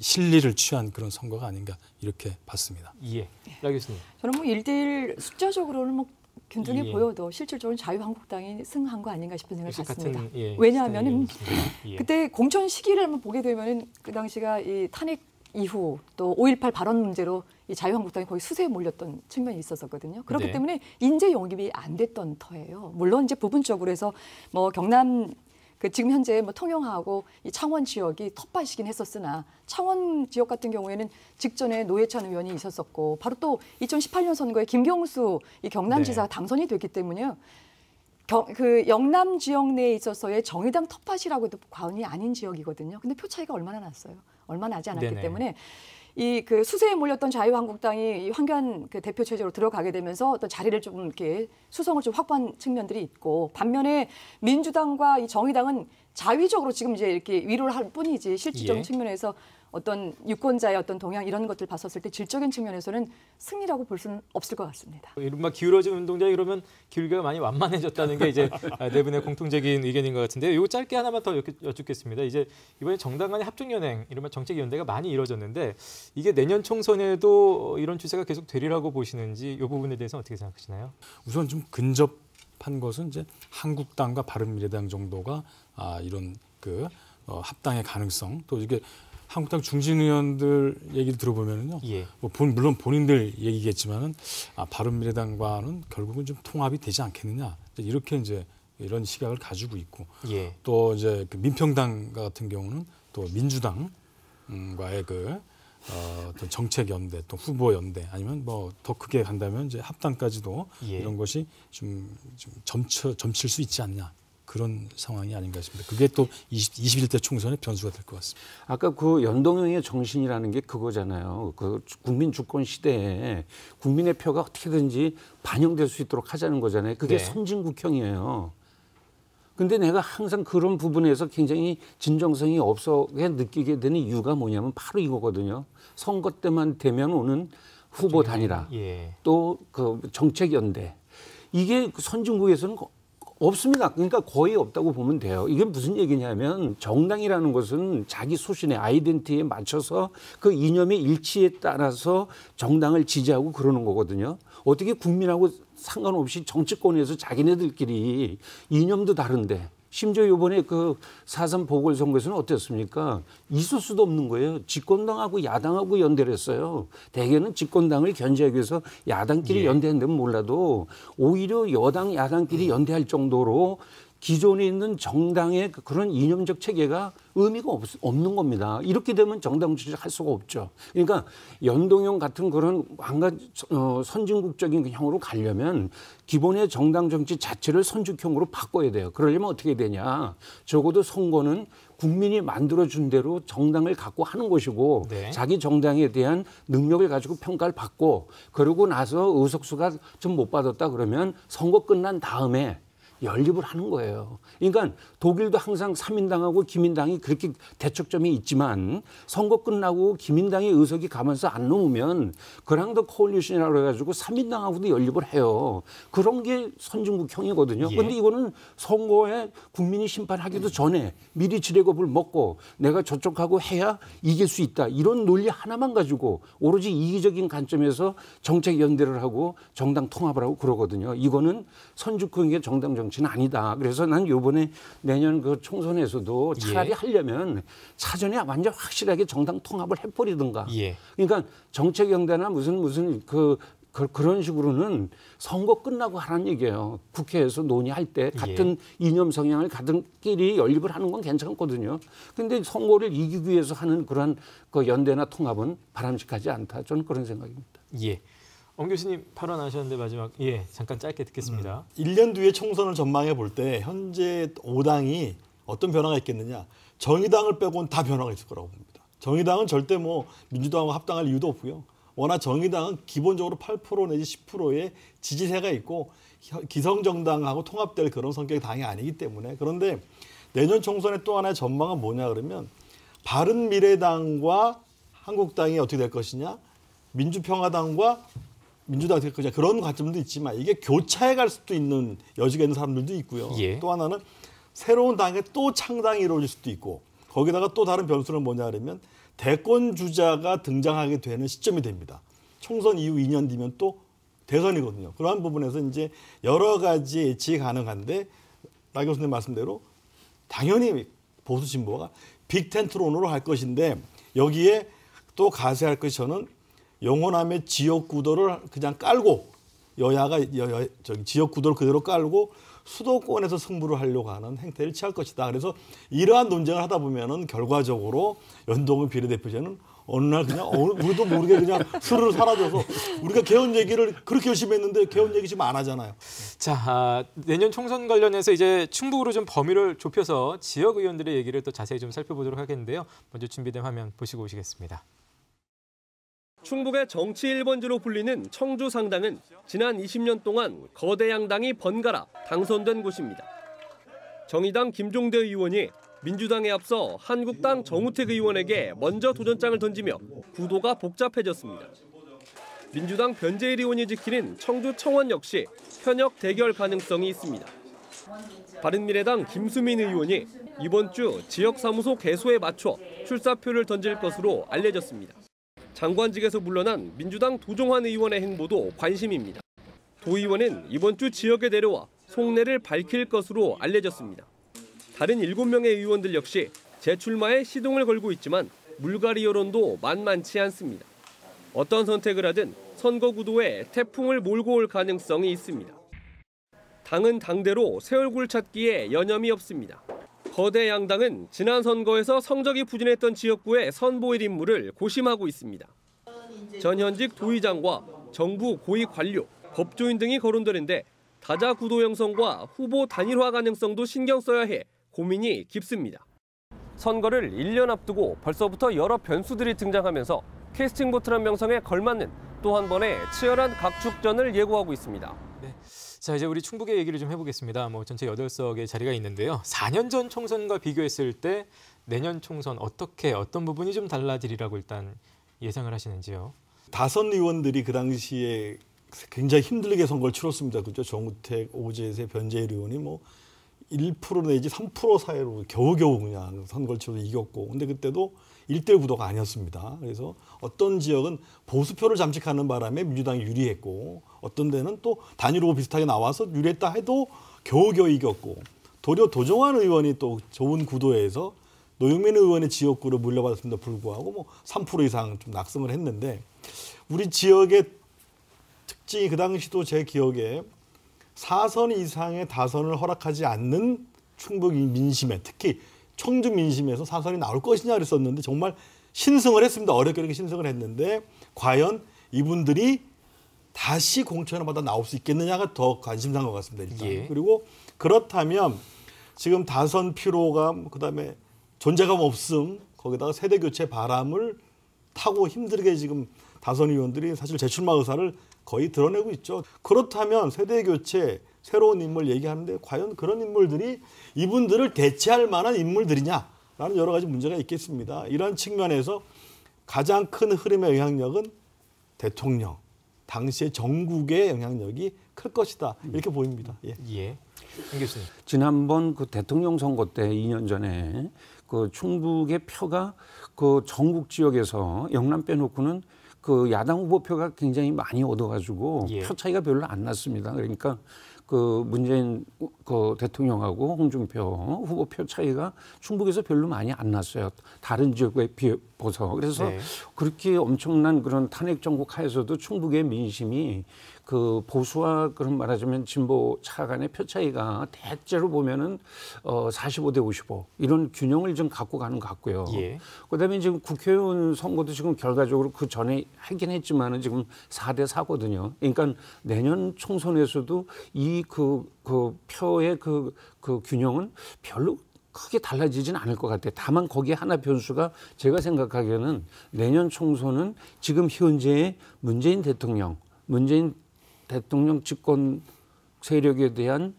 실리를 취한 그런 선거가 아닌가 이렇게 봤습니다. 예, 알겠습니다. 저는 뭐 일대일 숫자적으로는 뭐 균등해 예. 보여도 실질적으로 자유한국당이 승한 거 아닌가 싶은 생각이 그 같습니다. 예, 왜냐하면 예. 그때 공천 시기를 한번 보게 되면 그 당시가 이 탄핵 이후 또 5.18 발언 문제로 이 자유한국당이 거의 수세에 몰렸던 측면이 있었었거든요. 그렇기 네. 때문에 인재 영입이 안 됐던 터예요. 물론 이제 부분적으로 해서 뭐 경남 그 지금 현재 뭐 통영하고 이 창원 지역이 텃밭이긴 했었으나 창원 지역 같은 경우에는 직전에 노회찬 의원이 있었었고 바로 또 2018년 선거에 김경수 이 경남지사 네. 당선이 됐기 때문에요. 경, 그 영남 지역 내에 있어서의 정의당 텃밭이라고도 해 과언이 아닌 지역이거든요. 근데 표 차이가 얼마나 났어요? 얼마 나지 않았기 네네. 때문에 이그 수세에 몰렸던 자유한국당이 이 황교안 그 대표 체제로 들어가게 되면서 어떤 자리를 좀 이렇게 수성을 좀 확보한 측면들이 있고 반면에 민주당과 이 정의당은 자위적으로 지금 이제 이렇게 위로를 할 뿐이지 실질적인 예. 측면에서 어떤 유권자의 어떤 동향 이런 것들 봤었을 때 질적인 측면에서는 승리라고 볼 수는 없을 것 같습니다. 이른바 기울어진 운동장 이러면 기울기가 많이 완만해졌다는 게 이제 네 *laughs* 분의 아, 공통적인 의견인 것 같은데 요 짧게 하나만 더 여쭙겠습니다. 이제 이번에 정당 간의 합중연행 이른바 정책연대가 많이 이뤄졌는데 이게 내년 총선에도 이런 추세가 계속 되리라고 보시는지 이 부분에 대해서 어떻게 생각하시나요? 우선 좀 근접한 것은 이제 한국당과 바른미래당 정도가 아, 이런 그 어, 합당의 가능성 또 이게 한국당 중진 의원들 얘기를 들어보면요, 은 예. 뭐 본, 물론 본인들 얘기겠지만은 아, 바른미래당과는 결국은 좀 통합이 되지 않겠느냐 이렇게 이제 이런 시각을 가지고 있고 예. 또 이제 그 민평당 같은 경우는 또 민주당과의 그 어, 어떤 정책 연대, 또 후보 연대, 아니면 뭐 더 크게 간다면 이제 합당까지도 예. 이런 것이 좀, 좀 점쳐, 점칠 수 있지 않냐 그런 상황이 아닌가 싶습니다. 그게 또 20, 21대 총선의 변수가 될 것 같습니다. 아까 그 연동형의 정신이라는 게 그거잖아요. 그 국민 주권 시대에 국민의 표가 어떻게든지 반영될 수 있도록 하자는 거잖아요. 그게 네. 선진국형이에요. 근데 내가 항상 그런 부분에서 굉장히 진정성이 없어 느끼게 되는 이유가 뭐냐면 바로 이거거든요. 선거 때만 되면 오는 후보 단일화, 예. 또그 정책 연대. 이게 선진국에서는 없습니다. 그러니까 거의 없다고 보면 돼요. 이게 무슨 얘기냐면 정당이라는 것은 자기 소신의 아이덴티에 맞춰서 그 이념의 일치에 따라서 정당을 지지하고 그러는 거거든요. 어떻게 국민하고 상관없이 정치권에서 자기네들끼리 이념도 다른데 심지어 이번에 그 사선 보궐선거에서는 어땠습니까? 있을 수도 없는 거예요. 집권당하고 야당하고 연대를 했어요. 대개는 집권당을 견제하기 위해서 야당끼리 예. 연대했는데 몰라도 오히려 여당 야당끼리 예. 연대할 정도로 기존에 있는 정당의 그런 이념적 체계가 의미가 없, 없는 겁니다. 이렇게 되면 정당 주식할 수가 없죠. 그러니까 연동형 같은 그런 뭔가 어, 선진국적인 그 형으로 가려면 기본의 정당 정치 자체를 선주형으로 바꿔야 돼요. 그러려면 어떻게 되냐. 적어도 선거는 국민이 만들어준 대로 정당을 갖고 하는 것이고 네. 자기 정당에 대한 능력을 가지고 평가를 받고 그러고 나서 의석수가 좀 못 받았다 그러면 선거 끝난 다음에 연립을 하는 거예요. 그러니까 독일도 항상 삼인당하고 기민당이 그렇게 대척점이 있지만 선거 끝나고 기민당의 의석이 가면서 안 넘으면 그랑더 코올리션이라고 해가지고 삼인당하고도 연립을 해요. 그런 게 선진국형이거든요. 그런데 예. 이거는 선거에 국민이 심판하기도 전에 미리 지뢰겁을 먹고 내가 저쪽하고 해야 이길 수 있다. 이런 논리 하나만 가지고 오로지 이기적인 관점에서 정책 연대를 하고 정당 통합을 하고 그러거든요. 이거는 선진국형의 정당 정 정치는 아니다. 그래서 난 요번에 내년 그 총선에서도 예. 차라리 예. 하려면 사전에 완전 확실하게 정당 통합을 해버리든가. 예. 그러니까 정책 경대나 무슨 무슨 그 그, 런 식으로는 선거 끝나고 하라는 얘기예요. 국회에서 논의할 때 예. 같은 예. 이념 성향을 가든 끼리 연립을 하는 건 괜찮거든요. 근데 선거를 이기기 위해서 하는 그런 그 연대나 통합은 바람직하지 않다. 저는 그런 생각입니다. 예. 엄 어, 음 교수님 발언하셨는데 마지막 예 잠깐 짧게 듣겠습니다. 음, 1년 뒤에 총선을 전망해 볼 때 현재 5당이 어떤 변화가 있겠느냐. 정의당을 빼고는 다 변화가 있을 거라고 봅니다. 정의당은 절대 뭐 민주당과 합당할 이유도 없고요. 워낙 정의당은 기본적으로 8% 내지 10%의 지지세가 있고 기성정당하고 통합될 그런 성격의 당이 아니기 때문에 그런데 내년 총선의 또 하나의 전망은 뭐냐 그러면 바른미래당과 한국당이 어떻게 될 것이냐 민주평화당과 민주당 대표자 그런 관점도 있지만 이게 교차해 갈 수도 있는 여지가 있는 사람들도 있고요. 예. 또 하나는 새로운 당에또 창당이 이루어질 수도 있고 거기다가 또 다른 변수는 뭐냐 하면 대권 주자가 등장하게 되는 시점이 됩니다. 총선 이후 2년 뒤면 또 대선이거든요. 그러한 부분에서 이제 여러 가지 예측이 가능한데 나 교수님 말씀대로 당연히 보수 진보가 빅텐트론으로 할 것인데 여기에 또 가세할 것이 저는 영원함의 지역 구도를 그냥 깔고 여야가 여, 여, 저기 지역 구도를 그대로 깔고 수도권에서 승부를 하려고 하는 행태를 취할 것이다. 그래서 이러한 논쟁을 하다 보면은 결과적으로 연동의 비례대표제는 어느 날 그냥 어 우리도 모르게 그냥 스르르 사라져서 우리가 개헌 얘기를 그렇게 열심히 했는데 개헌 얘기 지금 안 하잖아요. 자 아, 내년 총선 관련해서 이제 충북으로 좀 범위를 좁혀서 지역 의원들의 얘기를 또 자세히 좀 살펴보도록 하겠는데요. 먼저 준비된 화면 보시고 오시겠습니다. 충북의 정치 1번지로 불리는 청주 상당은 지난 20년 동안 거대 양당이 번갈아 당선된 곳입니다. 정의당 김종대 의원이 민주당에 앞서 한국당 정우택 의원에게 먼저 도전장을 던지며 구도가 복잡해졌습니다. 민주당 변재일 의원이 지키는 청주 청원 역시 현역 대결 가능성이 있습니다. 바른미래당 김수민 의원이 이번 주 지역사무소 개소에 맞춰 출사표를 던질 것으로 알려졌습니다. 장관직에서 물러난 민주당 도종환 의원의 행보도 관심입니다. 도 의원은 이번 주 지역에 내려와 속내를 밝힐 것으로 알려졌습니다. 다른 7명의 의원들 역시 재출마에 시동을 걸고 있지만 물갈이 여론도 만만치 않습니다. 어떤 선택을 하든 선거 구도에 태풍을 몰고 올 가능성이 있습니다. 당은 당대로 새 얼굴 찾기에 여념이 없습니다. 거대 양당은 지난 선거에서 성적이 부진했던 지역구의 선보일 인물을 고심하고 있습니다. 전현직 도의장과 정부 고위 관료, 법조인 등이 거론되는데 다자 구도 형성과 후보 단일화 가능성도 신경 써야 해 고민이 깊습니다. 선거를 1년 앞두고 벌써부터 여러 변수들이 등장하면서 캐스팅 보트란 명성에 걸맞는 또 한 번의 치열한 각축전을 예고하고 있습니다. 네, 자, 이제 우리 충북의 얘기를 좀 해보겠습니다. 뭐 전체 여덟 석의 자리가 있는데요. 4년 전 총선과 비교했을 때 내년 총선 어떻게 어떤 부분이 좀 달라지리라고 일단 예상을 하시는지요? 다선 의원들이 그 당시에 굉장히 힘들게 선거를 치렀습니다. 그죠? 정우택, 오재세, 변재일 의원이 뭐1% 내지 3% 사이로 겨우겨우 그냥 선거를 치러서 이겼고. 근데 그때도 1대 구도가 아니었습니다. 그래서 어떤 지역은 보수표를 잠식하는 바람에 민주당이 유리했고 어떤 데는 또 단일후보 비슷하게 나와서 유리했다 해도 겨우겨우 이겼고 도려 도정환 의원이 또 좋은 구도에서 노영민 의원의 지역구를 물려받았음에도 불구하고 뭐3% 이상 좀 낙승을 했는데 우리 지역의 특징이 그 당시도 제 기억에 4선 이상의 다선을 허락하지 않는 충북 민심에 특히 청주 민심에서 사선이 나올 것이냐 그랬었는데 정말 신승을 했습니다. 어렵게 이렇게 신승을 했는데 과연 이분들이 다시 공천을 받아 나올 수 있겠느냐가 더 관심사인 것 같습니다. 일단 예. 그리고 그렇다면 지금 다선 피로감 그다음에 존재감 없음 거기다가 세대 교체 바람을 타고 힘들게 지금 다선 의원들이 사실 재출마 의사를 거의 드러내고 있죠. 그렇다면 세대 교체 새로운 인물 얘기하는데 과연 그런 인물들이 이분들을 대체할 만한 인물들이냐라는 여러 가지 문제가 있겠습니다. 이런 측면에서 가장 큰 흐름의 영향력은 대통령, 당시의 정국의 영향력이 클 것이다 이렇게 보입니다. 예. 예. 교수님. 지난번 그 대통령 선거 때 2년 전에 그 충북의 표가 그 전국 지역에서 영남 빼놓고는 그 야당 후보 표가 굉장히 많이 얻어가지고 예. 표 차이가 별로 안 났습니다. 그러니까 그 문재인 그 대통령하고 홍준표 후보 표 차이가 충북에서 별로 많이 안 났어요. 다른 지역에 비해서. 그래서 네. 그렇게 엄청난 그런 탄핵 정국 하에서도 충북의 민심이 그 보수와 그런 말하자면 진보 차 간의 표 차이가 대체로 보면은 어 45대 55 이런 균형을 좀 갖고 가는 것 같고요. 예. 그다음에 지금 국회의원 선거도 지금 결과적으로 그 전에 하긴 했지만은 지금 4대 4거든요. 그러니까 내년 총선에서도 이그 그 표의 그, 그 균형은 별로 크게 달라지진 않을 것 같아요. 다만 거기에 하나 변수가 제가 생각하기에는 내년 총선은 지금 현재의 문재인 대통령, 문재인 대통령 집권 세력에 대한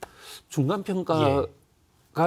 중간 평가가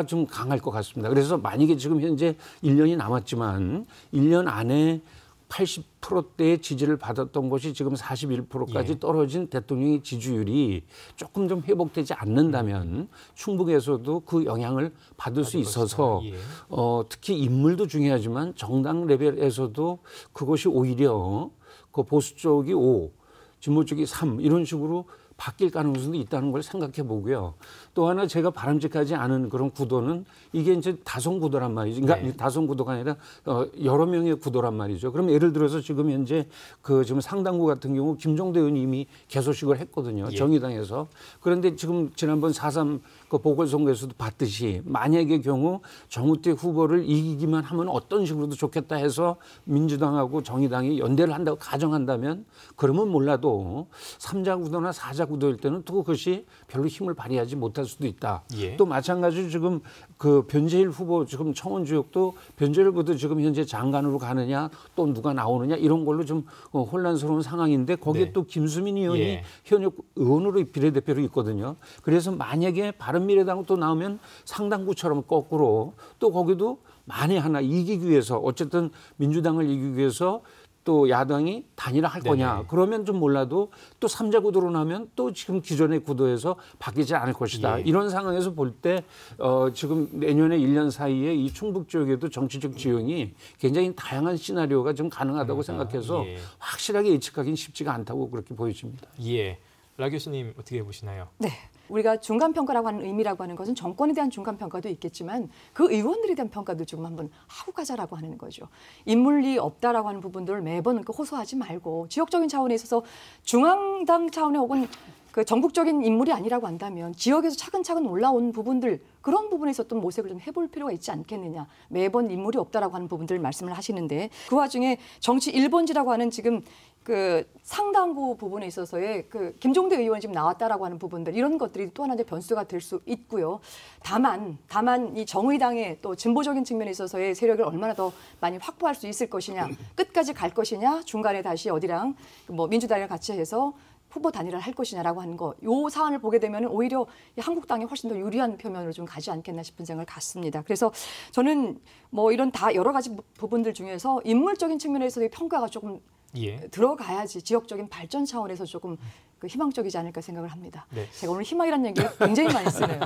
예. 좀 강할 것 같습니다. 그래서 만약에 지금 현재 1년이 남았지만 1년 안에 80%대의 지지를 받았던 것이 지금 41%까지 예. 떨어진 대통령의 지지율이 조금 좀 회복되지 않는다면 음. 충북에서도 그 영향을 받을 수 있어서 예. 어, 특히 인물도 중요하지만 정당 레벨에서도 그것이 오히려 그 보수 쪽이 5, 진보 쪽이 3 이런 식으로 바뀔 가능성도 있다는 걸 생각해 보고요. 또 하나 제가 바람직하지 않은 그런 구도는 이게 이제 다성 구도란 말이죠. 그러니까 네. 다성 구도가 아니라 어, 여러 명의 구도란 말이죠. 그럼 예를 들어서 지금 현재 그 지금 상당구 같은 경우 김종대 의원이 이미 개소식을 했거든요. 예. 정의당에서. 그런데 지금 지난번 4.3그 보궐선거에서도 봤듯이 만약의 경우 정우택 후보를 이기기만 하면 어떤 식으로도 좋겠다 해서 민주당하고 정의당이 연대를 한다고 가정한다면 그러면 몰라도 3자 구도나 4자 구도일 때는 또 그것이 별로 힘을 발휘하지 못할 수도 있다. 예. 또 마찬가지로 지금 그 변재일 후보 지금 청원 지역도 변재일 후보도 지금 현재 장관으로 가느냐 또 누가 나오느냐 이런 걸로 좀 어, 혼란스러운 상황인데 거기에 네. 또 김수민 의원이 예. 현역 의원으로 비례대표로 있거든요. 그래서 만약에 바른 바른미래당 또 나오면 상당구처럼 거꾸로 또 거기도 만에 하나 이기기 위해서 어쨌든 민주당을 이기기 위해서 또 야당이 단일화할 거냐 네네. 그러면 좀 몰라도 또 삼자 구도로 나면 또 지금 기존의 구도에서 바뀌지 않을 것이다 예. 이런 상황에서 볼때 어, 지금 내년에 1년 사이에 이 충북 지역에도 정치적 지형이 굉장히 다양한 시나리오가 좀 가능하다고 음, 아, 생각해서 예. 확실하게 예측하기는 쉽지가 않다고 그렇게 보여집니다. 예, 라 교수님 어떻게 보시나요? 네. 우리가 중간 평가라고 하는 의미라고 하는 것은 정권에 대한 중간 평가도 있겠지만 그 의원들에 대한 평가도 좀 한번 하고 가자라고 하는 거죠. 인물이 없다라고 하는 부분들을 매번 그 호소하지 말고 지역적인 차원에 있어서 중앙당 차원에 혹은 그 전국적인 인물이 아니라고 한다면 지역에서 차근차근 올라온 부분들 그런 부분에서 좀 모색을 좀 해볼 필요가 있지 않겠느냐. 매번 인물이 없다라고 하는 부분들 말씀을 하시는데 그 와중에 정치 일본지라고 하는 지금 그상당구 부분에 있어서의 그 김종대 의원 지금 나왔다라고 하는 부분들 이런 것들이 또 하나의 변수가 될 수 있고요. 다만 다만 이 정의당의 또 진보적인 측면에 있어서의 세력을 얼마나 더 많이 확보할 수 있을 것이냐, 끝까지 갈 것이냐, 중간에 다시 어디랑 뭐 민주당이랑 같이 해서 후보 단일화를 할 것이냐라고 하는 거, 요 사안을 보게 되면 오히려 한국당이 훨씬 더 유리한 표면으로 좀 가지 않겠나 싶은 생각을 갖습니다. 그래서 저는 뭐 이런 다 여러 가지 부분들 중에서 인물적인 측면에서의 평가가 조금 예. 들어가야지 지역적인 발전 차원에서 조금 그 희망적이지 않을까 생각을 합니다. 네. 제가 오늘 희망이라는 얘기 굉장히 많이 쓰네요.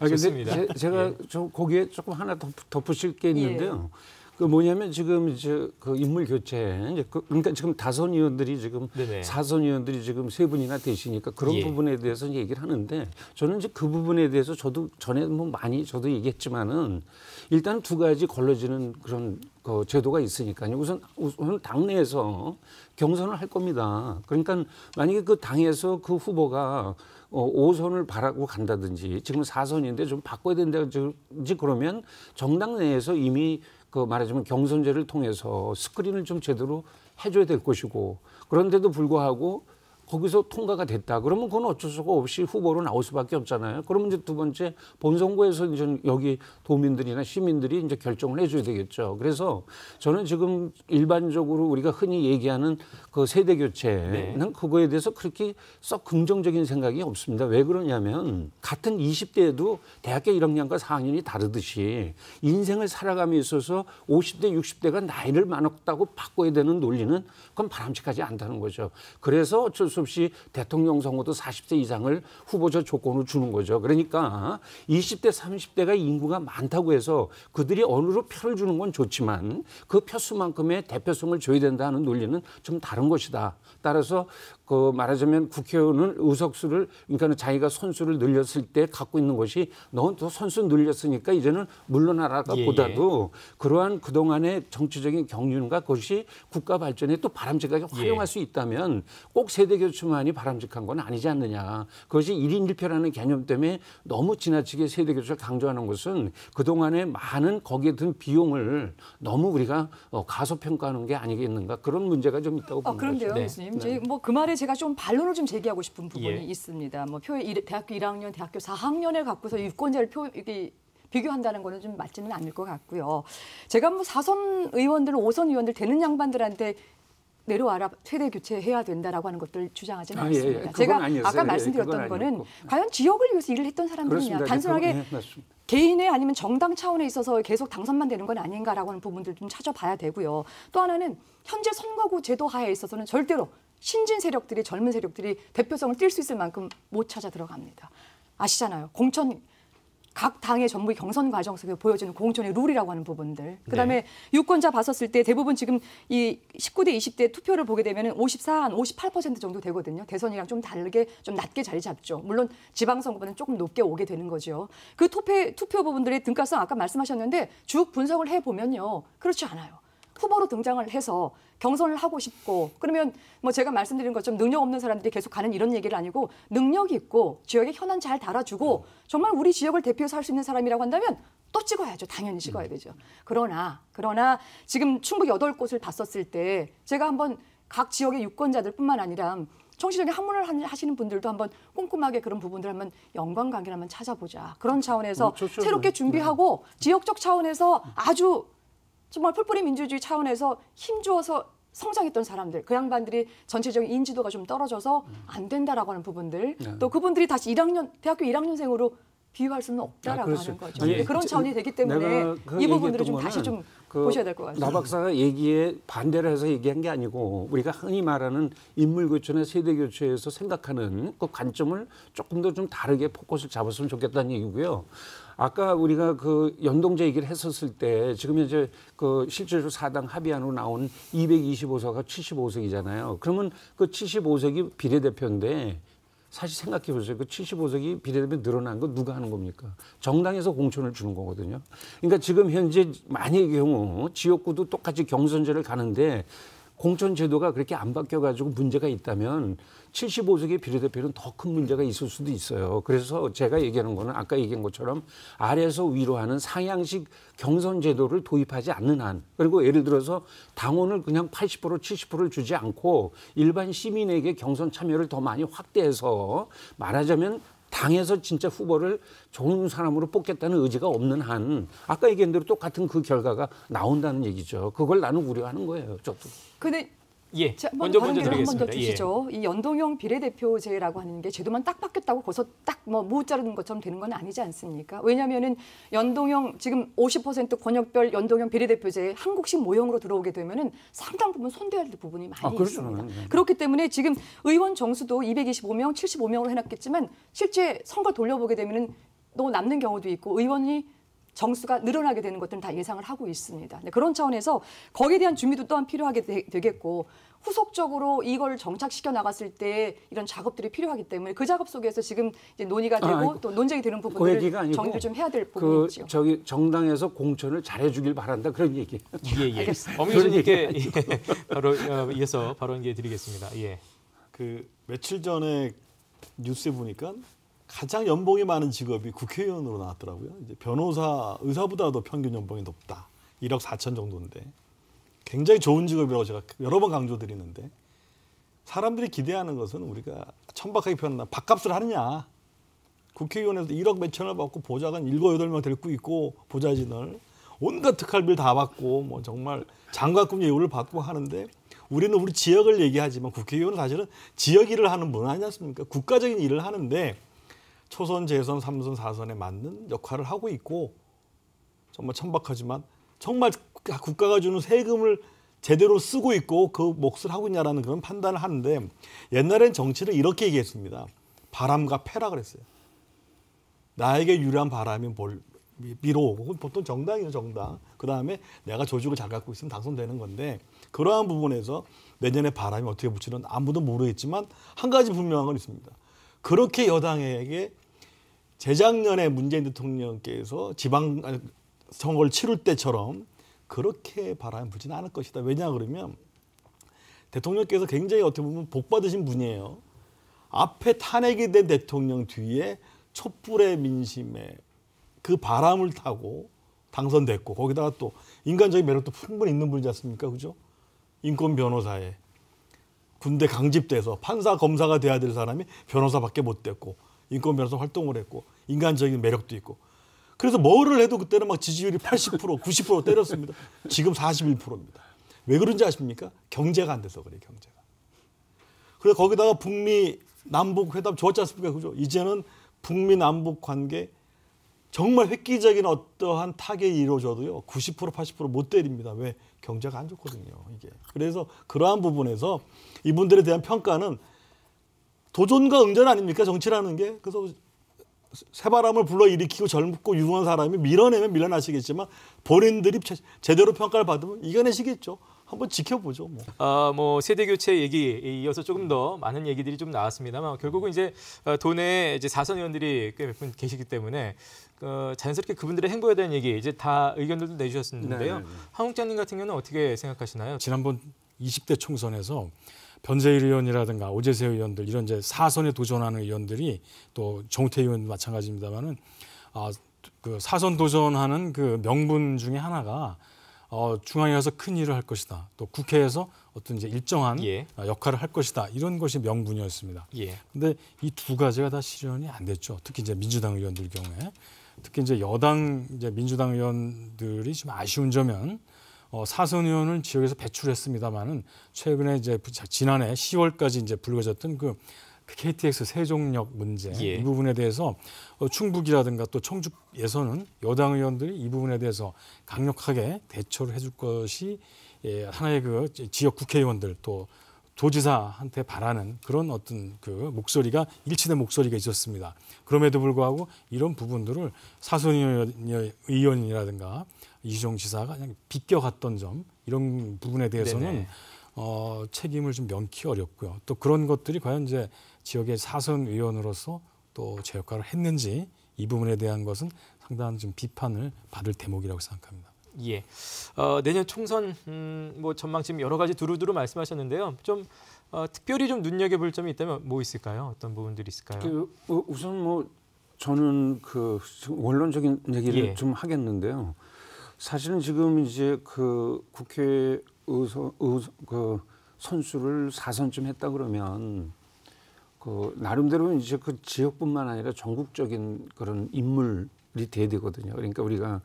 알겠습니다 *laughs* 아, 제, 제가 예. 좀 거기에 조금 하나 덧, 붙일게 예. 있는데요. 예. 그 뭐냐면 지금 저 그 인물 교체 이제 그 그러니까 지금 다선 의원들이 지금 사선 의원들이 지금 세 분이나 되시니까 그런 예. 부분에 대해서 얘기를 하는데 저는 이제 그 부분에 대해서 저도 전에 뭐 많이 저도 얘기했지만은 일단 두 가지 걸러지는 그런 그 제도가 있으니까요. 우선 우선 당내에서 경선을 할 겁니다. 그러니까 만약에 그 당에서 그 후보가 어 5선을 바라고 간다든지 지금 4선인데 좀 바꿔야 된다든지 그러면 정당 내에서 이미 그 말하자면 경선제를 통해서 스크린을 좀 제대로 해줘야 될 것이고 그런데도 불구하고 거기서 통과가 됐다. 그러면 그건 어쩔 수가 없이 후보로 나올 수밖에 없잖아요. 그러면 이제 두 번째 본선거에서 이제 여기 도민들이나 시민들이 이제 결정을 해줘야 되겠죠. 그래서 저는 지금 일반적으로 우리가 흔히 얘기하는 그 세대 교체는 네. 그거에 대해서 그렇게 썩 긍정적인 생각이 없습니다. 왜 그러냐면 같은 20대에도 대학교 1학년과 4학년이 다르듯이 인생을 살아감에 있어서 50대, 60대가 나이를 많았다고 바꿔야 되는 논리는 그건 바람직하지 않다는 거죠. 그래서 어쩔 수 없이 대통령 선거도 40세 이상을 후보자 조건으로 주는 거죠. 그러니까 20대, 30대가 인구가 많다고 해서 그들이 어느로 표를 주는 건 좋지만 그 표수만큼의 대표성을 줘야 된다는 논리는 좀 다른 것이다. 따라서 그 말하자면 국회의원은 의석수를 그러니까 는 자기가 선수를 늘렸을 때 갖고 있는 것이 너또 선수 늘렸으니까 이제는 물러나라보다도 예, 예. 그러한 그동안의 정치적인 경륜과 그것이 국가 발전에 또 바람직하게 예. 활용할 예. 수 있다면 꼭 세대 교체만이 바람직한 건 아니지 않느냐. 그것이 일인일표라는 개념 때문에 너무 지나치게 세대 교체를 강조하는 것은 그동안의 많은 거기에 든 비용을 너무 우리가 어, 가소평가하는 게 아니겠는가 그런 문제가 좀 있다고 봅니다. 아, 그런데요, 네. 교수님. 네. 네. 뭐 뭐그 말에 제가 좀 반론을 좀 제기하고 싶은 부분이 예. 있습니다. 뭐 표, 대학교 1학년, 대학교 4학년을 갖고서 유권자를 표, 이게 비교한다는 거는 좀 맞지는 않을 것 같고요. 제가 뭐 4선 의원들, 5선 의원들 되는 양반들한테 내려와라 최대 교체해야 된다라고 하는 것들 주장하지는 아, 않습니다. 예, 예. 제가 아니었어요. 아까 예, 말씀드렸던 거는 과연 지역을 위해서 일을 했던 사람들이냐 단순하게 예, 그건, 예, 개인의 아니면 정당 차원에 있어서 계속 당선만 되는 건 아닌가라고 하는 부분들 좀 찾아봐야 되고요. 또 하나는 현재 선거구 제도 하에 있어서는 절대로 신진 세력들이 젊은 세력들이 대표성을 띨 수 있을 만큼 못 찾아 들어갑니다. 아시잖아요. 공천 각 당의 전부 경선 과정 속에 보여지는 공천의 룰이라고 하는 부분들. 네. 그다음에 네. 유권자 봤었을 때 대부분 지금 이 19대 20대 투표를 보게 되면은 54한 58% 정도 되거든요. 대선이랑 좀 다르게 좀 낮게 자리 잡죠. 물론 지방선거보다는 조금 높게 오게 되는 거죠. 그 투표 투표 부분들의 등가성 아까 말씀하셨는데 쭉 분석을 해 보면요. 그렇지 않아요. 후보로 등장을 해서 경선을 하고 싶고 그러면 뭐 제가 말씀드린 것처럼 능력 없는 사람들이 계속 가는 이런 얘기를 아니고 능력 있고 지역에 현안 잘 달아주고 정말 우리 지역을 대표해서 할 수 있는 사람이라고 한다면 또 찍어야죠. 당연히 찍어야 되죠. 그러나 그러나 지금 충북 여덟 곳을 봤었을 때 제가 한번 각 지역의 유권자들뿐만 아니라 청시적인 학문을 하시는 분들도 한번 꼼꼼하게 그런 부분들 한번 연관관계를 한번 찾아보자. 그런 차원에서 음, 새롭게 준비하고 네. 지역적 차원에서 아주 정말 풀뿌리 민주주의 차원에서 힘주어서 성장했던 사람들, 그 양반들이 전체적인 인지도가 좀 떨어져서 안 된다라고 하는 부분들, 네. 또 그분들이 다시 1학년, 대학교 1학년생으로 비유할 수는 아, 없다라고 아, 하는 그렇죠. 거죠. 네, 아니, 그런 차원이 되기 때문에 그이 부분들을 좀 다시 좀그 보셔야 될 것 같아요. 나 박사가 얘기에 반대를 해서 얘기한 게 아니고 우리가 흔히 말하는 인물 교체나 세대 교체에서 생각하는 그 관점을 조금 더 좀 다르게 포커스를 잡았으면 좋겠다는 얘기고요. 아까 우리가 그 연동제 얘기를 했었을 때 지금 이제 그 실제로 사당 합의안으로 나온 225석과 75석이잖아요. 그러면 그 75석이 비례대표인데 사실 생각해 보세요. 그 75석이 비례대표 늘어난 거 누가 하는 겁니까? 정당에서 공천을 주는 거거든요. 그러니까 지금 현재 만약의 경우 지역구도 똑같이 경선제를 가는데 공천 제도가 그렇게 안 바뀌어 가지고 문제가 있다면 75석의 비례대표는 더 큰 문제가 있을 수도 있어요. 그래서 제가 얘기하는 거는 아까 얘기한 것처럼 아래에서 위로 하는 상향식 경선 제도를 도입하지 않는 한 그리고 예를 들어서 당원을 그냥 80% 70%를 주지 않고 일반 시민에게 경선 참여를 더 많이 확대해서 말하자면 당에서 진짜 후보를 좋은 사람으로 뽑겠다는 의지가 없는 한 아까 얘기한 대로 똑같은 그 결과가 나온다는 얘기죠. 그걸 나는 우려하는 거예요. 저도. 근데 예, 자, 먼저 먼저 드리겠습니다. 먼저 예. 주시죠. 예. 이 연동형 비례대표제라고 하는 게 제도만 딱 바뀌었다고 거기서 딱뭐못 자르는 것처럼 되는 건 아니지 않습니까? 왜냐하면은 연동형 지금 50% 권역별 연동형 비례대표제 한국식 모형으로 들어오게 되면은 상당 부분 손대야 될 부분이 많이 아, 그렇죠. 있습니다. 네, 네. 그렇기 때문에 지금 의원 정수도 225명, 75명으로 해놨겠지만 실제 선거 돌려보게 되면은 또 남는 경우도 있고 의원이 정수가 늘어나게 되는 것들은 다 예상을 하고 있습니다. 그런 차원에서 거기에 대한 준비도 또한 필요하게 되, 겠고 후속적으로 이걸 정착시켜 나갔을 때 이런 작업들이 필요하기 때문에 그 작업 속에서 지금 논의가 아, 되고 아, 또 논쟁이 되는 부분들을 그 정리를 좀 해야 될 그 부분이죠. 저기 정당에서 공천을 잘해주길 바란다 그런 얘기. 예예. 예. 예. 어미님께 *laughs* 바로 어, 이어서 발언 기 드리겠습니다. 예. 그 며칠 전에 뉴스에 보니까 가장 연봉이 많은 직업이 국회의원으로 나왔더라고요. 이제 변호사, 의사보다도 평균 연봉이 높다. 1억 4천 정도인데 굉장히 좋은 직업이라고 제가 여러 번 강조드리는데 사람들이 기대하는 것은 우리가 천박하게 표현한다. 밥값을 하느냐. 국회의원에서 1억 몇천을 받고 보좌관 7, 8명 데리고 있고 보좌진을 온갖 특활비를 다 받고 뭐 정말 장관급 예우를 받고 하는데 우리는 우리 지역을 얘기하지만 국회의원은 사실은 지역 일을 하는 분 아니지 않습니까? 국가적인 일을 하는데 초선, 재선, 삼선, 사선에 맞는 역할을 하고 있고 정말 천박하지만 정말 아, 국가가 주는 세금을 제대로 쓰고 있고 그 몫을 하고 있냐라는 그런 판단을 하는데 옛날엔 정치를 이렇게 얘기했습니다. 바람과 패라 그랬어요. 나에게 유리한 바람이 뭘 밀어오고 그건 보통 정당이에 정당. 그다음에 내가 조직을 잘 갖고 있으면 당선되는 건데 그러한 부분에서 내년에 바람이 어떻게 붙이는 아무도 모르겠지만 한 가지 분명한 건 있습니다. 그렇게 여당에게 재작년에 문재인 대통령께서 지방 선거를 치를 때처럼 그렇게 바람이 불지는 않을 것이다. 왜냐 그러면 대통령께서 굉장히 어떻게 보면 복 받으신 분이에요. 앞에 탄핵이 된 대통령 뒤에 촛불의 민심에 그 바람을 타고 당선됐고 거기다가 또 인간적인 매력도 충분히 있는 분이지 않습니까? 그죠? 인권 변호사에 군대 강집돼서 판사 검사가 돼야 될 사람이 변호사밖에 못 됐고 인권 변호사 활동을 했고 인간적인 매력도 있고 그래서 뭐를 해도 그때는 막 지지율이 80% 90% 때렸습니다. 지금 41%입니다. 왜 그런지 아십니까? 경제가 안 돼서 그래 경제가. 그래서 거기다가 북미 남북 회담 좋았지 않습니까? 그죠? 이제는 북미 남북 관계 정말 획기적인 어떠한 타격이 이루어져도요. 90% 80%못 때립니다. 왜? 경제가 안 좋거든요. 이게. 그래서 그러한 부분에서 이분들에 대한 평가는 도전과 응전 아닙니까 정치라는 게 그래서 새바람을 불러 일으키고 젊고 유능한 사람이 밀어내면 밀어나시겠지만 본인들이 제대로 평가를 받으면 이겨내시겠죠. 한번 지켜보죠. 뭐. 아, 뭐 세대 교체 얘기 이어서 조금 더 많은 얘기들이 좀 나왔습니다만 결국은 이제 어, 도내 이제 사선 의원들이 꽤 몇 분 계시기 때문에 그 자연스럽게 그분들의 행보에 대한 얘기 이제 다 의견들도 내주셨는데요. 네, 네, 네. 한국장님 같은 경우는 어떻게 생각하시나요? 지난번 20대 총선에서 변재일 의원이라든가 오재세 의원들 이런 이제 사선에 도전하는 의원들이 또 정태 의원 도 마찬가지입니다만은 아, 그 사선 도전하는 그 명분 중에 하나가 어, 중앙에 가서 큰 일을 할 것이다. 또 국회에서 어떤 이제 일정한 예. 역할을 할 것이다. 이런 것이 명분이었습니다. 그런데 예. 이두 가지가 다 실현이 안 됐죠. 특히 이제 민주당 의원들 경우에 특히 이제 여당 이제 민주당 의원들이 좀 아쉬운 점은 어, 사선 의원을 지역에서 배출했습니다만은 최근에 이제 지난해 10월까지 이제 불거졌던 그 KTX 세종역 문제 예. 이 부분에 대해서 어, 충북이라든가 또 청주에서는 여당 의원들이 이 부분에 대해서 강력하게 대처를 해줄 것이 예, 하나의 그 지역 국회의원들 또 도지사한테 바라는 그런 어떤 그 목소리가 일치된 목소리가 있었습니다. 그럼에도 불구하고 이런 부분들을 사소 의원이라든가 이종 지사가 그냥 비껴갔던 점 이런 부분에 대해서는 어, 책임을 좀 면키 어렵고요. 또 그런 것들이 과연 이제 지역의 사선 의원으로서 또 제 역할을 했는지 이 부분에 대한 것은 상당한 좀 비판을 받을 대목이라고 생각합니다. 예. 어, 내년 총선 음, 뭐 전망 지금 여러 가지 두루두루 말씀하셨는데요. 좀 어, 특별히 좀 눈여겨볼 점이 있다면 뭐 있을까요? 어떤 부분들이 있을까요? 그, 어, 우선 뭐 저는 그 원론적인 얘기를 예. 좀 하겠는데요. 사실은 지금 이제 그 국회 의소, 의소 그 선수를 사선쯤 했다 그러면 그 나름대로 이제 그 지역뿐만 아니라 전국적인 그런 인물이 돼야 되거든요. 그러니까 우리가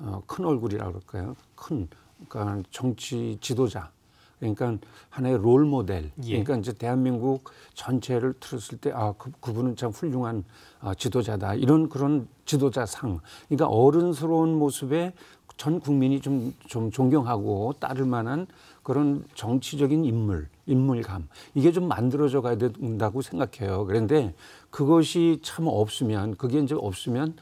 어, 큰 얼굴이라 그럴까요? 큰 그러니까 정치 지도자 그러니까 하나의 롤 모델. 예. 그러니까 이제 대한민국 전체를 틀었을 때아 그, 그분은 참 훌륭한 아, 지도자다 이런 그런 지도자 상. 그러니까 어른스러운 모습에 전 국민이 좀, 좀 존경하고 따를 만한 그런 정치적인 인물, 인물감. 이게 좀 만들어져 가야 된다고 생각해요. 그런데 그것이 참 없으면, 그게 이제 없으면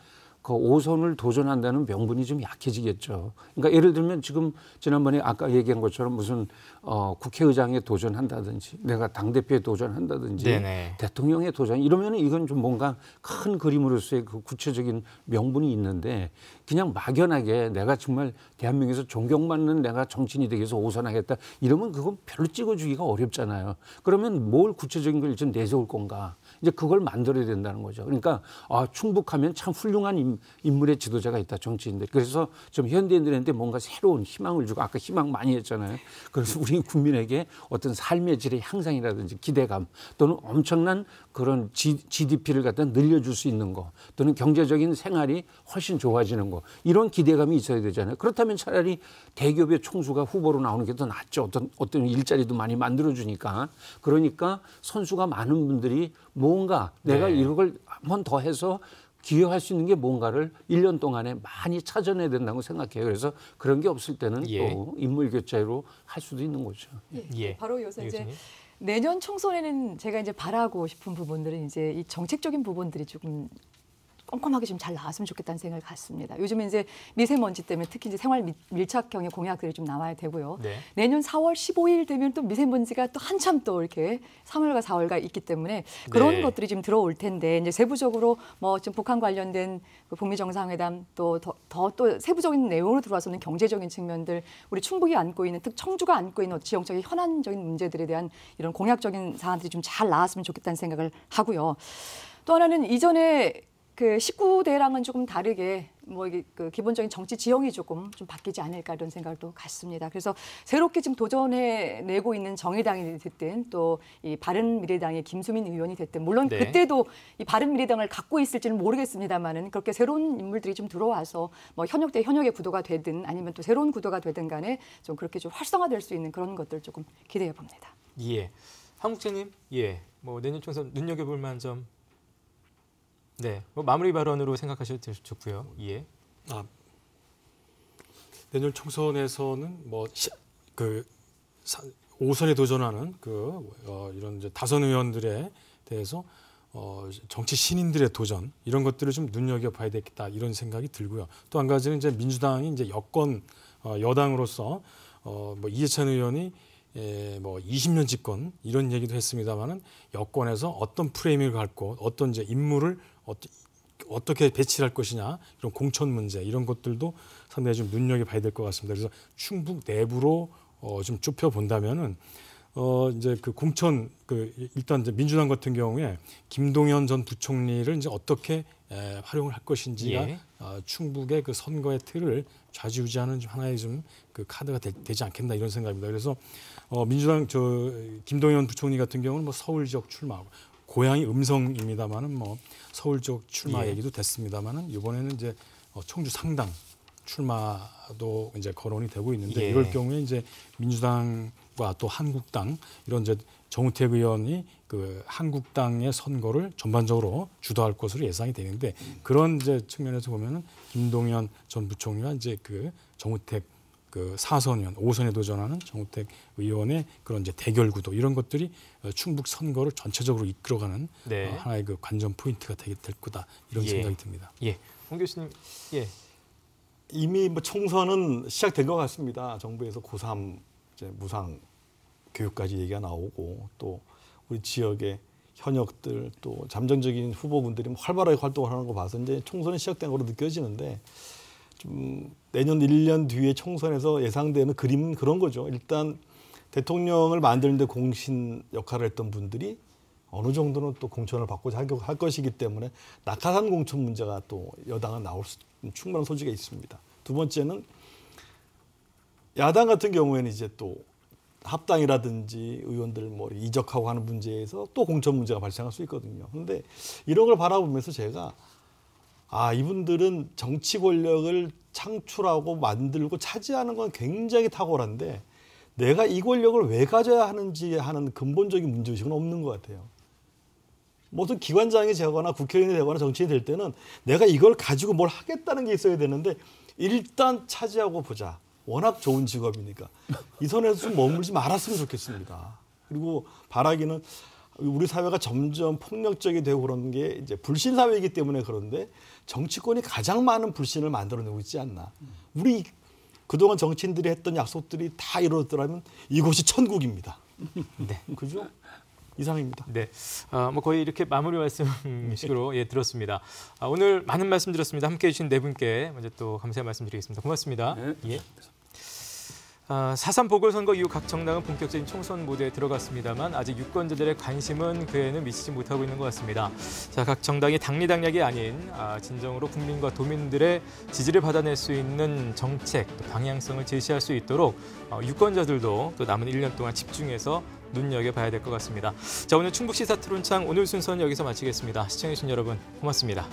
그오선을 도전한다는 명분이 좀 약해지겠죠. 그러니까 예를 들면 지금 지난번에 아까 얘기한 것처럼 무슨 어, 국회의장에 도전한다든지 내가 당대표에 도전한다든지 네네. 대통령에 도전 이러면 이건 좀 뭔가 큰 그림으로서의 그 구체적인 명분이 있는데 그냥 막연하게 내가 정말 대한민국에서 존경받는 내가 정치인이 되기 위해서 오선 하겠다 이러면 그건 별로 찍어주기가 어렵잖아요. 그러면 뭘 구체적인 걸 좀 내세울 건가. 이제 그걸 만들어야 된다는 거죠. 그러니까 아, 충북하면 참 훌륭한 인, 인물의 지도자가 있다, 정치인들. 그래서 좀 현대인들한테 뭔가 새로운 희망을 주고 아까 희망 많이 했잖아요. 그래서 우리 국민에게 어떤 삶의 질의 향상이라든지 기대감 또는 엄청난 그런 지, GDP를 갖다 늘려줄 수 있는 거 또는 경제적인 생활이 훨씬 좋아지는 거 이런 기대감이 있어야 되잖아요. 그렇다면 차라리 대기업의 총수가 후보로 나오는 게 더 낫죠. 어떤 어떤 일자리도 많이 만들어주니까 그러니까 선수가 많은 분들이 뭔가 내가 네. 이걸 한 번 더 해서 기여할 수 있는 게 뭔가를 1년 동안에 많이 찾아내야 된다고 생각해요. 그래서 그런 게 없을 때는 예. 또 인물 교체로 할 수도 있는 거죠. 예. 예. 예 바로 요새 이제 내년 총선에는 제가 이제 바라고 싶은 부분들은 이제 이 정책적인 부분들이 조금 꼼꼼하게 좀 잘 나왔으면 좋겠다는 생각을 갖습니다. 요즘에 이제 미세먼지 때문에 특히 이제 생활 밀착형의 공약들이 좀 나와야 되고요. 네. 내년 4월 15일 되면 또 미세먼지가 또 한참 또 이렇게 3월과 4월가 있기 때문에 그런 네. 것들이 지금 들어올 텐데 이제 세부적으로 뭐좀 북한 관련된 그 북미 정상회담 또 더 또 세부적인 내용으로 들어와서는 경제적인 측면들 우리 충북이 안고 있는 특 청주가 안고 있는 지형적인 현안적인 문제들에 대한 이런 공약적인 사안들이 좀 잘 나왔으면 좋겠다는 생각을 하고요. 또 하나는 이전에 그 19대랑은 조금 다르게 뭐그 기본적인 정치 지형이 조금 좀 바뀌지 않을까 이런 생각도 같습니다. 그래서 새롭게 지금 도전해 내고 있는 정의당이 됐든 또 이 바른 미래당의 김수민 의원이 됐든 물론 네. 그때도 이 바른 미래당을 갖고 있을지는 모르겠습니다만은 그렇게 새로운 인물들이 좀 들어와서 뭐 현역 대 현역의 구도가 되든 아니면 또 새로운 구도가 되든 간에 좀 그렇게 좀 활성화될 수 있는 그런 것들 조금 기대해 봅니다. 예. 한국재님, 예. 뭐 내년 총선 눈여겨볼 만한 점 네, 뭐 마무리 발언으로 생각하셔도 좋고요. 예. 아, 내년 총선에서는 뭐그 오선에 도전하는 그 어, 이런 이제 다선 의원들에 대해서 어, 정치 신인들의 도전 이런 것들을 좀 눈여겨 봐야 되겠다 이런 생각이 들고요. 또 한 가지는 이제 민주당이 이제 여권 어, 여당으로서 어, 뭐 이해찬 의원이 예, 뭐 20년 집권 이런 얘기도 했습니다만은 여권에서 어떤 프레임을 갖고 어떤 이제 인물을 어떻게 배치를 할 것이냐 이런 공천 문제 이런 것들도 상당히 좀 눈여겨봐야 될 것 같습니다. 그래서 충북 내부로 어, 좀 좁혀 본다면은 어, 이제 그 공천 그 일단 이제 민주당 같은 경우에 김동연 전 부총리를 이제 어떻게 에, 활용을 할 것인지가 예. 어, 충북의 그 선거의 틀을 좌지우지하는 좀 하나의 좀 그 카드가 되, 되지 않겠나 이런 생각입니다. 그래서 어, 민주당 저 김동연 부총리 같은 경우는 뭐 서울 지역 출마하고 고향이 음성입니다만은 뭐 서울 쪽 출마 예. 얘기도 됐습니다만은 이번에는 이제 어, 청주 상당 출마도 이제 거론이 되고 있는데 예. 이럴 경우에 이제 민주당과 또 한국당 이런 이제 정우택 의원이 그 한국당의 선거를 전반적으로 주도할 것으로 예상이 되는데 그런 이제 측면에서 보면은 김동연 전 부총리와 이제 그 정우택 그 사선의원, 오선에 도전하는 정우택 의원의 그런 이제 대결 구도 이런 것들이 어, 충북 선거를 전체적으로 이끌어가는 네. 어, 하나의 그 관전 포인트가 되게 될 거다 이런 예. 생각이 듭니다. 예, 홍 교수님, 예. 이미 뭐 총선은 시작된 것 같습니다. 정부에서 고삼 이제 무상 교육까지 얘기가 나오고 또 우리 지역의 현역들 또 잠정적인 후보군들이 뭐 활발하게 활동 하는 거 봐서 이제 총선이 시작된 거로 느껴지는데 좀 내년 1년 뒤에 총선에서 예상되는 그림은 그런 거죠. 일단 대통령을 만드는데 공신 역할을 했던 분들이 어느 정도는 또 공천을 받고자 할 것이기 때문에 낙하산 공천 문제가 또 여당은 나올 수, 충분한 소지가 있습니다. 두 번째는 야당 같은 경우에는 이제 또 합당이라든지 의원들 뭐 이적하고 하는 문제에서 또 공천 문제가 발생할 수 있거든요. 그런데 이런 걸 바라보면서 제가 아 이분들은 정치 권력을 창출하고 만들고 차지하는 건 굉장히 탁월한데 내가 이 권력을 왜 가져야 하는지 하는 근본적인 문제의식은 없는 것 같아요. 모든 기관장이 되거나 국회의원이 되거나 정치인이 될 때는 내가 이걸 가지고 뭘 하겠다는 게 있어야 되는데 일단 차지하고 보자. 워낙 좋은 직업이니까. 이 선에서 좀 머물지 말았으면 좋겠습니다. 그리고 바라기는 우리 사회가 점점 폭력적이 되고 그런 게 이제 불신 사회이기 때문에 그런데 정치권이 가장 많은 불신을 만들어내고 있지 않나. 우리 그동안 정치인들이 했던 약속들이 다 이루어졌더라면 이곳이 천국입니다. 네. 그죠? 이상입니다. 네, 아, 뭐 거의 이렇게 마무리 말씀식으로 *laughs* 네. 예, 들었습니다. 아, 오늘 많은 말씀 드렸습니다. 함께해 주신 네 분께 먼저 또 감사의 말씀드리겠습니다. 고맙습니다. 네. 예. 아, 4.3 보궐선거 이후 각 정당은 본격적인 총선 무대에 들어갔습니다만 아직 유권자들의 관심은 그에는 미치지 못하고 있는 것 같습니다. 자, 각 정당이 당리당략이 아닌 아, 진정으로 국민과 도민들의 지지를 받아낼 수 있는 정책, 또 방향성을 제시할 수 있도록 어, 유권자들도 또 남은 1년 동안 집중해서 눈여겨봐야 될 것 같습니다. 자, 오늘 충북 시사 트론창 오늘 순서는 여기서 마치겠습니다. 시청해주신 여러분 고맙습니다.